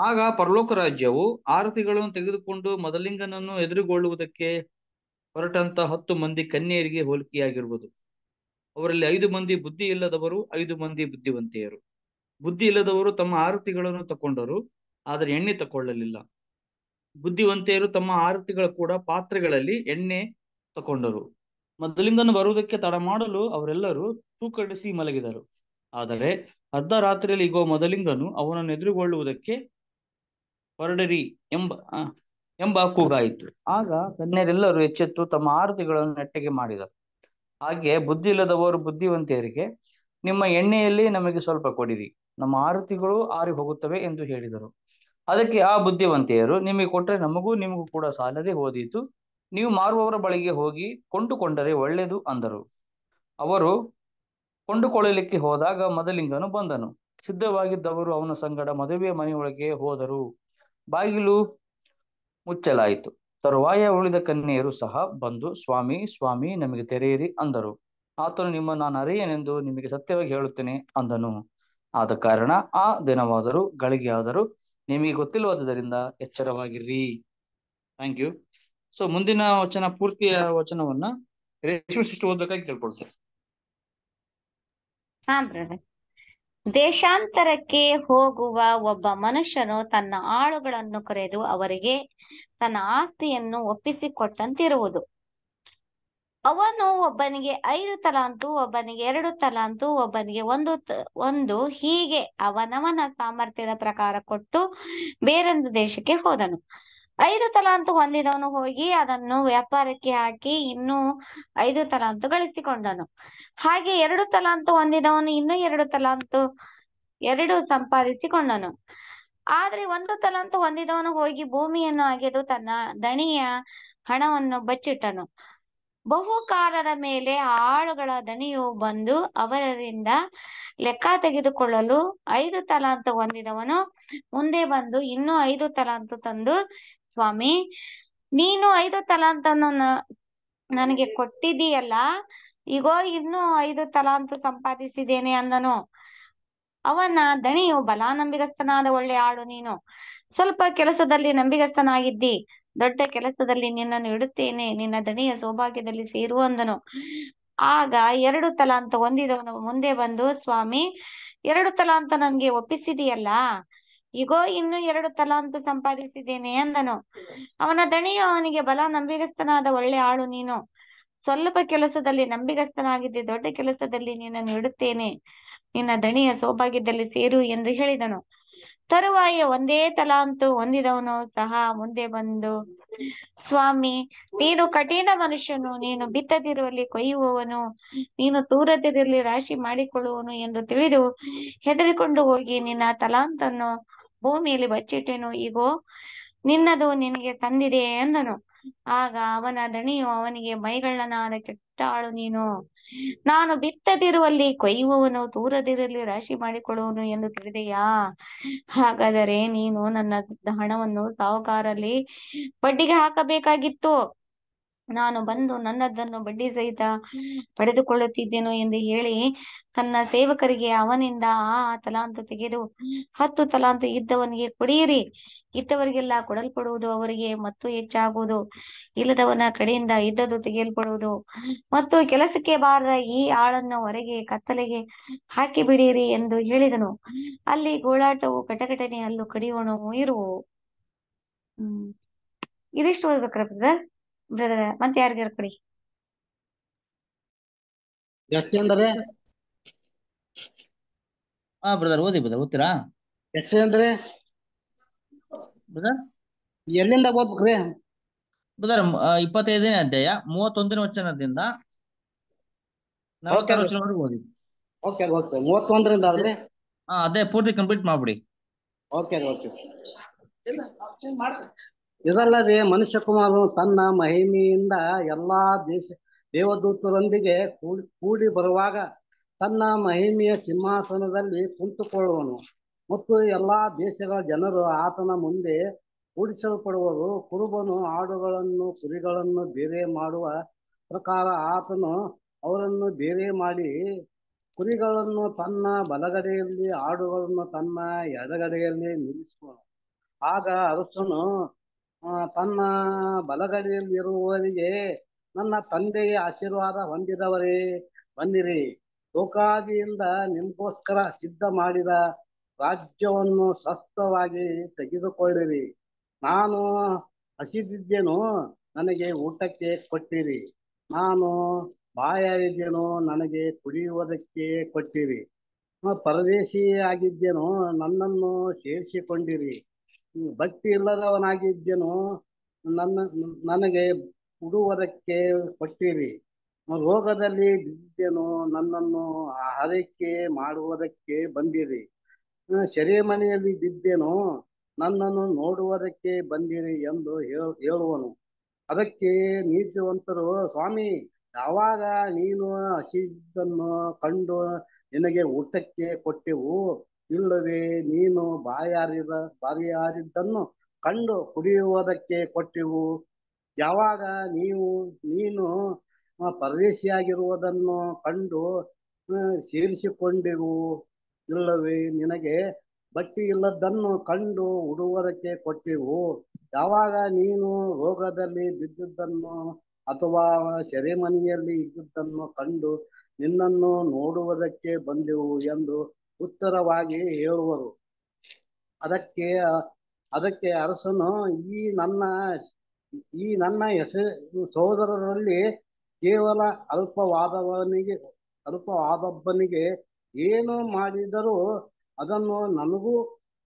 ಆಗ ಪರಲೋಕ ರಾಜ್ಯವು ಆರತಿಗಳನ್ನು ತೆಗೆದುಕೊಂಡು ಮದಲಿಂಗನನ್ನು ಎದುರುಗೊಳ್ಳುವುದಕ್ಕೆ ಹೊರಟಂತ ಹತ್ತು ಮಂದಿ ಕನ್ಯೆಯರಿಗೆ ಹೋಲಿಕೆಯಾಗಿರುವುದು ಅವರಲ್ಲಿ ಐದು ಮಂದಿ ಬುದ್ಧಿ ಇಲ್ಲದವರು ಐದು ಮಂದಿ ಬುದ್ಧಿವಂತೆಯರು ಬುದ್ಧಿ ಇಲ್ಲದವರು ತಮ್ಮ ಆರತಿಗಳನ್ನು ತಕೊಂಡರು ಆದರೆ ಎಣ್ಣೆ ತಕೊಳ್ಳಲಿಲ್ಲ ಬುದ್ಧಿವಂತೆಯರು ತಮ್ಮ ಆರತಿಗಳು ಕೂಡ ಪಾತ್ರೆಗಳಲ್ಲಿ ಎಣ್ಣೆ ತಕೊಂಡರು ಮೊದಲಿಂಗನ ಬರುವುದಕ್ಕೆ ತಡ ಮಾಡಲು ಅವರೆಲ್ಲರೂ ತೂಕಡಿಸಿ ಮಲಗಿದರು ಆದರೆ ಅರ್ಧ ರಾತ್ರಿಯಲ್ಲಿ ಈಗೋ ಮದಲಿಂಗನು ಅವನನ್ನು ಎದುರುಗೊಳ್ಳುವುದಕ್ಕೆ ಹೊರಡರಿ ಎಂಬ ಎಂಬ ಕೂಗಾಯಿತು ಆಗ ಕನ್ಯರೆಲ್ಲರೂ ಎಚ್ಚೆತ್ತು ತಮ್ಮ ಆರತಿಗಳನ್ನು ನೆಟ್ಟಗೆ ಮಾಡಿದರು ಹಾಗೆ ಬುದ್ಧಿ ಇಲ್ಲದವರು ಬುದ್ಧಿವಂತೆಯರಿಗೆ ನಿಮ್ಮ ಎಣ್ಣೆಯಲ್ಲಿ ನಮಗೆ ಸ್ವಲ್ಪ ಕೊಡಿರಿ ನಮ್ಮ ಆರತಿಗಳು ಆರಿ ಹೋಗುತ್ತವೆ ಎಂದು ಹೇಳಿದರು ಅದಕ್ಕೆ ಆ ಬುದ್ಧಿವಂತೆಯರು ನಿಮಗೆ ಕೊಟ್ಟರೆ ನಮಗೂ ನಿಮಗೂ ಕೂಡ ಸಾಲದೆ ಹೋದೀತು ನೀವು ಮಾರುವವರ ಬಳಿಗೆ ಹೋಗಿ ಕೊಂಡುಕೊಂಡರೆ ಒಳ್ಳೆಯದು ಅಂದರು ಅವರು ಕೊಂಡುಕೊಳ್ಳಲಿಕ್ಕೆ ಹೋದಾಗ ಮದಲಿಂಗನು ಬಂದನು ಸಿದ್ಧವಾಗಿದ್ದವರು ಅವನ ಸಂಗಡ ಮದುವೆಯ ಮನೆಯೊಳಗೆ ಹೋದರು ಬಾಗಿಲು ಮುಚ್ಚಲಾಯಿತು ತರುವಾಯ ಉಳಿದ ಕನ್ಯೆಯರು ಸಹ ಬಂದು ಸ್ವಾಮಿ ಸ್ವಾಮಿ ನಮಗೆ ತೆರೆಯಿರಿ ಅಂದರು ಆತನು ನಿಮ್ಮ ನಾನು ಅರಿಯೇನೆಂದು ನಿಮಗೆ ಸತ್ಯವಾಗಿ ಹೇಳುತ್ತೇನೆ ಅಂದನು ಆದ ಕಾರಣ ಆ ದಿನವಾದರೂ ಗಳಿಗೆಯಾದರೂ ನಿಮಗೆ ಗೊತ್ತಿಲ್ಲವಾದುದರಿಂದ ಎಚ್ಚರವಾಗಿರಿ ಥ್ಯಾಂಕ್ ಯು ಸೊ ಮುಂದಿನ ವಚನ ಪೂರ್ತಿಯ ವಚನವನ್ನ ರೇಷ್ಮೆ ಸೃಷ್ಟಿ ಓದ್ಬೇಕಾಗಿ ಕೇಳ್ಕೊಳ್ತೇವೆ ದೇಶಾಂತರಕ್ಕೆ ಹೋಗುವ ಒಬ್ಬ ಮನುಷ್ಯನು ತನ್ನ ಆಳುಗಳನ್ನು ಕರೆದು ಅವರಿಗೆ ತನ್ನ ಆಸ್ತಿಯನ್ನು ಒಪ್ಪಿಸಿಕೊಟ್ಟಂತಿರುವುದು ಅವನು ಒಬ್ಬನಿಗೆ ಐದು ತಲಾಂತು ಒಬ್ಬನಿಗೆ ಎರಡು ತಲಾಂತು ಒಬ್ಬನಿಗೆ ಒಂದು ಒಂದು ಹೀಗೆ ಅವನವನ ಸಾಮರ್ಥ್ಯದ ಪ್ರಕಾರ ಕೊಟ್ಟು ಬೇರೊಂದು ದೇಶಕ್ಕೆ ಹೋದನು ಐದು ತಲಾಂತು ಹೊಂದಿದವನು ಹೋಗಿ ಅದನ್ನು ವ್ಯಾಪಾರಕ್ಕೆ ಹಾಕಿ ಇನ್ನೂ ಐದು ತಲಾಂತು ಗಳಿಸಿಕೊಂಡನು ಹಾಗೆ ಎರಡು ತಲಾಂತು ಹೊಂದಿದವನು ಇನ್ನೂ ಎರಡು ತಲಾಂತು ಎರಡು ಸಂಪಾದಿಸಿಕೊಂಡನು. ಆದರೆ ಒಂದು ತಲಾಂತು ಹೊಂದಿದವನು ಹೋಗಿ ಭೂಮಿಯನ್ನು ಅಗೆದು ತನ್ನ ದಣಿಯ ಹಣವನ್ನು ಬಚ್ಚಿಟ್ಟನು. ಬಹುಕಾಲದ ಮೇಲೆ ಆಳುಗಳ ದಣಿಯು ಬಂದು ಅವರಿಂದ ಲೆಕ್ಕ ತೆಗೆದುಕೊಳ್ಳಲು ಐದು ತಲಾಂತು ಹೊಂದಿದವನು ಮುಂದೆ ಬಂದು ಇನ್ನೂ ಐದು ತಲಾಂತು ತಂದು, ಸ್ವಾಮಿ, ನೀನು ಐದು ತಲಾಂತನ್ನು ನನಗೆ ಕೊಟ್ಟಿದೀಯಲ್ಲ ಇಗೋ ಇನ್ನೂ ಐದು ತಲಾಂತು ಸಂಪಾದಿಸಿದ್ದೇನೆ ಅಂದನು ಅವನ ದಣಿಯು ಬಲಾ ಒಳ್ಳೆ ಆಳು ನೀನು ಸ್ವಲ್ಪ ಕೆಲಸದಲ್ಲಿ ನಂಬಿಗಸ್ತನಾಗಿದ್ದಿ ದೊಡ್ಡ ಕೆಲಸದಲ್ಲಿ ನಿನ್ನನ್ನು ಇಡುತ್ತೇನೆ ನಿನ್ನ ದಣಿಯ ಸೌಭಾಗ್ಯದಲ್ಲಿ ಸೇರು ಅಂದನು ಆಗ ಎರಡು ತಲಾಂತ ಹೊಂದಿದವನು ಮುಂದೆ ಬಂದು ಸ್ವಾಮಿ ಎರಡು ತಲಾಂತ ನನ್ಗೆ ಒಪ್ಪಿಸಿದೆಯಲ್ಲ ಇಗೋ ಇನ್ನು ಎರಡು ತಲಾಂತ ಸಂಪಾದಿಸಿದ್ದೇನೆ ಅಂದನು ಅವನ ದಣಿಯು ಅವನಿಗೆ ಬಲ ನಂಬಿಗಸ್ತನಾದ ಒಳ್ಳೆ ಆಳು ನೀನು ಸ್ವಲ್ಪ ಕೆಲಸದಲ್ಲಿ ನಂಬಿಗಸ್ತನಾಗಿದ್ದಿ ದೊಡ್ಡ ಕೆಲಸದಲ್ಲಿ ನಿನ್ನನ್ನು ಇಡುತ್ತೇನೆ ನಿನ್ನ ದಣಿಯ ಸೌಭಾಗ್ಯದಲ್ಲಿ ಸೇರು ಎಂದು ಹೇಳಿದನು ತರುವಾಯ ಒಂದೇ ತಲಾಂತು ಹೊಂದಿದವನು ಸಹ ಮುಂದೆ ಬಂದು ಸ್ವಾಮಿ ನೀನು ಕಠಿಣ ಮನುಷ್ಯನು ನೀನು ಬಿತ್ತದಿರುವಲ್ಲಿ ಕೊಯ್ಯುವವನು ನೀನು ತೂರದಿರಲಿ ರಾಶಿ ಮಾಡಿಕೊಳ್ಳುವನು ಎಂದು ತಿಳಿದು ಹೆದರಿಕೊಂಡು ಹೋಗಿ ನಿನ್ನ ತಲಾಂತನ್ನು ಭೂಮಿಯಲ್ಲಿ ಬಚ್ಚಿಟ್ಟೆನು ಈಗೋ ನಿನ್ನದು ನಿನಗೆ ತಂದಿದೆ ಎಂದನು ಆಗ ಅವನ ದಣಿಯು ಅವನಿಗೆ ಮೈಗಳನಾದ ಕೆಟ್ಟ ಆಳು ನೀನು ನಾನು ಬಿತ್ತದಿರುವಲ್ಲಿ ಕೊಯ್ಯುವವನು ದೂರದಿರಲಿ ರಾಶಿ ಮಾಡಿಕೊಳ್ಳುವನು ಎಂದು ತಿಳಿದೆಯಾ ಹಾಗಾದರೆ ನೀನು ನನ್ನ ಹಣವನ್ನು ಸಾಹುಕಾರಲ್ಲಿ ಬಡ್ಡಿಗೆ ಹಾಕಬೇಕಾಗಿತ್ತು ನಾನು ಬಂದು ನನ್ನದನ್ನು ಬಡ್ಡಿ ಸಹಿತ ಪಡೆದುಕೊಳ್ಳುತ್ತಿದ್ದೇನು ಎಂದು ಹೇಳಿ ತನ್ನ ಸೇವಕರಿಗೆ ಅವನಿಂದ ಆ ತಲಾಂತು ತೆಗೆದು ಹತ್ತು ತಲಾಂತು ಇದ್ದವನಿಗೆ ಕುಡಿಯಿರಿ ಇದ್ದವರಿಗೆಲ್ಲ ಕೊಡಲ್ಪಡುವುದು ಅವರಿಗೆ ಮತ್ತು ಹೆಚ್ಚಾಗುವುದು ಇಲ್ಲದವನ ಕಡೆಯಿಂದ ಇದ್ದದ್ದು ತೆಗೆಯಲ್ಪಡುವುದು ಮತ್ತು ಕೆಲಸಕ್ಕೆ ಬಾರದ ಈ ಆಳನ್ನು ಹೊರಗೆ ಕತ್ತಲೆಗೆ ಬಿಡಿರಿ ಎಂದು ಹೇಳಿದನು ಅಲ್ಲಿ ಗೋಳಾಟವು ಕಟಕಟನೆ ಅಲ್ಲೂ ಕಡಿಯೋಣವು ಇರುವು ಹ್ಮ್ ಇದಿಷ್ಟು ಓದ್ಬೇಕ್ರ ಬ್ರದರ್ ಬ್ರದರ್ ಮತ್ತೆ ಯಾರಿಗೆ ಕೊಡಿ ಬ್ರದರ್ ಓದಿ ಬ್ರದರ್ ಓದ್ತೀರಾ ಅಂದ್ರೆ ಎಲ್ಲಿಂದ ಓದ್ಬೇಕ್ರಿ ಬ್ರದರ್ ಇಪ್ಪತ್ತೈದನೇ ಅಧ್ಯಾಯ ಮೂವತ್ತೊಂದನೇ ವಚನದಿಂದ ಅದೇ ಪೂರ್ತಿ ಕಂಪ್ಲೀಟ್ ಮಾಡ್ಬಿಡಿ ಓಕೆ ಓಕೆ ಇದಲ್ಲದೆ ಮನುಷ್ಯ ಕುಮಾರ್ ತನ್ನ ಮಹಿಮೆಯಿಂದ ಎಲ್ಲಾ ದೇಶ ದೇವದೂತರೊಂದಿಗೆ ಕೂಡಿ ಕೂಡಿ ಬರುವಾಗ ತನ್ನ ಮಹಿಮೆಯ ಸಿಂಹಾಸನದಲ್ಲಿ ಕುಂತುಕೊಳ್ಳುವನು ಮತ್ತು ಎಲ್ಲಾ ದೇಶಗಳ ಜನರು ಆತನ ಮುಂದೆ ಕೂಡಿಸಲ್ಪಡುವರು ಕುರುಬನು ಆಡುಗಳನ್ನು ಕುರಿಗಳನ್ನು ಬೇರೆ ಮಾಡುವ ಪ್ರಕಾರ ಆತನು ಅವರನ್ನು ಬೇರೆ ಮಾಡಿ ಕುರಿಗಳನ್ನು ತನ್ನ ಬಲಗಡೆಯಲ್ಲಿ ಆಡುಗಳನ್ನು ತನ್ನ ಎಡಗಡೆಯಲ್ಲಿ ನಿಲ್ಲಿಸುವ ಆಗ ಅರಸನು ತನ್ನ ಬಲಗಡೆಯಲ್ಲಿರುವವರಿಗೆ ನನ್ನ ತಂದೆಯ ಆಶೀರ್ವಾದ ಹೊಂದಿದವರೇ ಬಂದಿರಿ ಲೋಕಾದಿಯಿಂದ ನಿಮಗೋಸ್ಕರ ಸಿದ್ಧ ಮಾಡಿದ ರಾಜ್ಯವನ್ನು ಸ್ವಸ್ಥವಾಗಿ ತೆಗೆದುಕೊಳ್ಳಿರಿ ನಾನು ಹಸಿದಿದ್ದೇನು ನನಗೆ ಊಟಕ್ಕೆ ಕೊಟ್ಟಿರಿ ನಾನು ಬಾಯಾಗಿದ್ದೇನೋ ನನಗೆ ಕುಡಿಯುವುದಕ್ಕೆ ಕೊಟ್ಟಿರಿ ಪರದೇಶಿ ಆಗಿದ್ದೇನು ನನ್ನನ್ನು ಸೇರಿಸಿಕೊಂಡಿರಿ ಭಕ್ತಿ ಇಲ್ಲದವನಾಗಿದ್ದೇನೋ ನನ್ನ ನನಗೆ ಉಡುವುದಕ್ಕೆ ಕೊಟ್ಟಿರಿ ರೋಗದಲ್ಲಿ ಬಿದ್ದೇನೋ ನನ್ನನ್ನು ಆರೈಕೆ ಮಾಡುವುದಕ್ಕೆ ಬಂದಿರಿ ಮನೆಯಲ್ಲಿ ಬಿದ್ದೇನು ನನ್ನನ್ನು ನೋಡುವುದಕ್ಕೆ ಬಂದಿರಿ ಎಂದು ಹೇಳುವನು ಅದಕ್ಕೆ ನೀತಿವಂತರು ಸ್ವಾಮಿ ಯಾವಾಗ ನೀನು ಹಸಿದ್ದನ್ನು ಕಂಡು ನಿನಗೆ ಊಟಕ್ಕೆ ಕೊಟ್ಟೆವು ಇಲ್ಲವೇ ನೀನು ಬಾಯಾರಿದ ಬಾಯಾರಿದ್ದನ್ನು ಕಂಡು ಕುಡಿಯುವುದಕ್ಕೆ ಕೊಟ್ಟೆವು ಯಾವಾಗ ನೀವು ನೀನು ಪರದೇಶಿಯಾಗಿರುವುದನ್ನು ಕಂಡು ಸೇರಿಸಿಕೊಂಡೆವು ಇಲ್ಲವೇ ನಿನಗೆ ಬಟ್ಟಿ ಇಲ್ಲದನ್ನು ಕಂಡು ಉಡುವುದಕ್ಕೆ ಕೊಟ್ಟಿವು ಯಾವಾಗ ನೀನು ರೋಗದಲ್ಲಿ ಬಿದ್ದುದನ್ನು ಅಥವಾ ಸೆರೆಮನೆಯಲ್ಲಿ ಇದ್ದುದನ್ನು ಕಂಡು ನಿನ್ನನ್ನು ನೋಡುವುದಕ್ಕೆ ಬಂದೆವು ಎಂದು ಉತ್ತರವಾಗಿ ಹೇಳುವರು ಅದಕ್ಕೆ ಅದಕ್ಕೆ ಅರಸನು ಈ ನನ್ನ ಈ ನನ್ನ ಹೆಸರು ಸಹೋದರರಲ್ಲಿ ಕೇವಲ ಅಲ್ಪವಾದವನಿಗೆ ಅಲ್ಪವಾದೊಬ್ಬನಿಗೆ ಏನು ಮಾಡಿದರೂ ಅದನ್ನು ನನಗೂ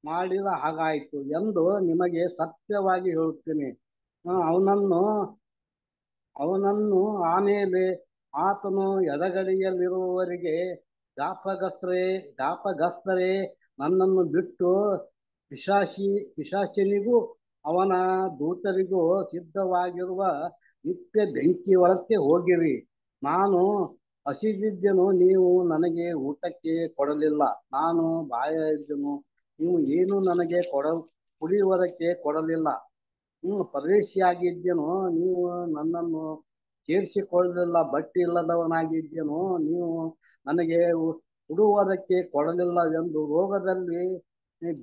ಮಾಡಿದ ಹಾಗಾಯಿತು ಎಂದು ನಿಮಗೆ ಸತ್ಯವಾಗಿ ಹೇಳುತ್ತೇನೆ ಅವನನ್ನು ಅವನನ್ನು ಆಮೇಲೆ ಆತನು ಎಡಗಡೆಯಲ್ಲಿರುವವರಿಗೆ ಶಾಪಗಸ್ತರೇ ಶಾಪಗಸ್ತರೇ ನನ್ನನ್ನು ಬಿಟ್ಟು ಪಿಶಾಶಿ ಪಿಶಾಚಿನಿಗೂ ಅವನ ದೂತರಿಗೂ ಸಿದ್ಧವಾಗಿರುವ ನಿತ್ಯ ಬೆಂಕಿ ಒಳಕ್ಕೆ ಹೋಗಿರಿ ನಾನು ಹಸಿದಿದ್ದೆನು ನೀವು ನನಗೆ ಊಟಕ್ಕೆ ಕೊಡಲಿಲ್ಲ ನಾನು ಬಾಯ ಇದ್ದೆನು ನೀವು ಏನು ನನಗೆ ಕೊಡ ಕುಡಿಯುವುದಕ್ಕೆ ಕೊಡಲಿಲ್ಲ ಹ್ಮ್ ಪರದೇಶಿಯಾಗಿದ್ದೇನು ನೀವು ನನ್ನನ್ನು ಸೇರಿಸಿಕೊಳ್ಳಲಿಲ್ಲ ಬಟ್ಟೆ ಇಲ್ಲದವನಾಗಿದ್ದೇನು ನೀವು ನನಗೆ ಉಡುವುದಕ್ಕೆ ಎಂದು ರೋಗದಲ್ಲಿ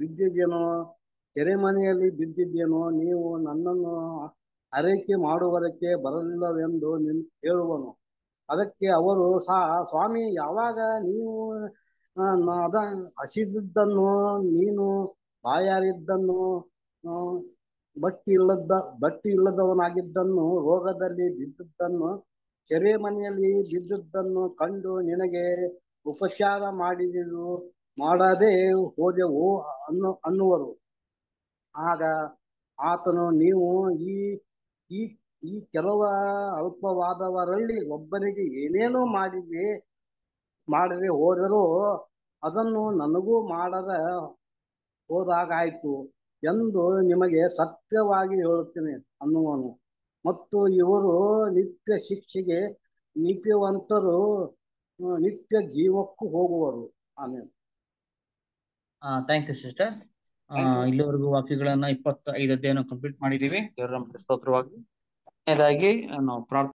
ಬಿದ್ದಿದ್ದೇನೋ ಕೆರೆಮನೆಯಲ್ಲಿ ಬಿದ್ದಿದ್ದೇನೋ ನೀವು ನನ್ನನ್ನು ಆರೈಕೆ ಮಾಡುವುದಕ್ಕೆ ಬರಲಿಲ್ಲವೆಂದು ನಿನ್ ಹೇಳುವನು ಅದಕ್ಕೆ ಅವರು ಸಹ ಸ್ವಾಮಿ ಯಾವಾಗ ನೀವು ಅದ ಹಸಿದಿದ್ದನ್ನು ನೀನು ಬಾಯಾರಿದ್ದನ್ನು ಬಟ್ಟಿ ಇಲ್ಲದ ಬಟ್ಟಿ ಇಲ್ಲದವನಾಗಿದ್ದನ್ನು ರೋಗದಲ್ಲಿ ಬಿದ್ದದ್ದನ್ನು ಕೆರೆ ಮನೆಯಲ್ಲಿ ಬಿದ್ದದ್ದನ್ನು ಕಂಡು ನಿನಗೆ ಉಪಚಾರ ಮಾಡಿದು ಮಾಡದೆ ಹೋದೆವು ಅನ್ನು ಅನ್ನುವರು ಆಗ ಆತನು ನೀವು ಈ ಈ ಈ ಕೆಲವ ಅಲ್ಪವಾದವರಲ್ಲಿ ಒಬ್ಬನಿಗೆ ಏನೇನೋ ಮಾಡಿದ್ವಿ ಮಾಡದೆ ಹೋದರೂ ಅದನ್ನು ನನಗೂ ಮಾಡದ ಹೋದಾಗಾಯ್ತು ಎಂದು ನಿಮಗೆ ಸತ್ಯವಾಗಿ ಹೇಳುತ್ತೇನೆ ಅನ್ನುವನು ಮತ್ತು ಇವರು ನಿತ್ಯ ಶಿಕ್ಷೆಗೆ ನೀತಿವಂತರು ನಿತ್ಯ ಜೀವಕ್ಕೂ ಹೋಗುವರು ಆಮೇಲೆ ಥ್ಯಾಂಕ್ ಯು ಸಿಸ್ಟರ್ ಇಲ್ಲಿವರೆಗೂ ವಾಕ್ಯಗಳನ್ನ ಇಪ್ಪತ್ತೈದು ಅಧ್ಯಯನ ಕಂಪ್ಲೀಟ್ ಮಾಡಿದೀವಿ ಸ್ತೋತ್ರವಾಗಿ era é gay, ah, não, pronto.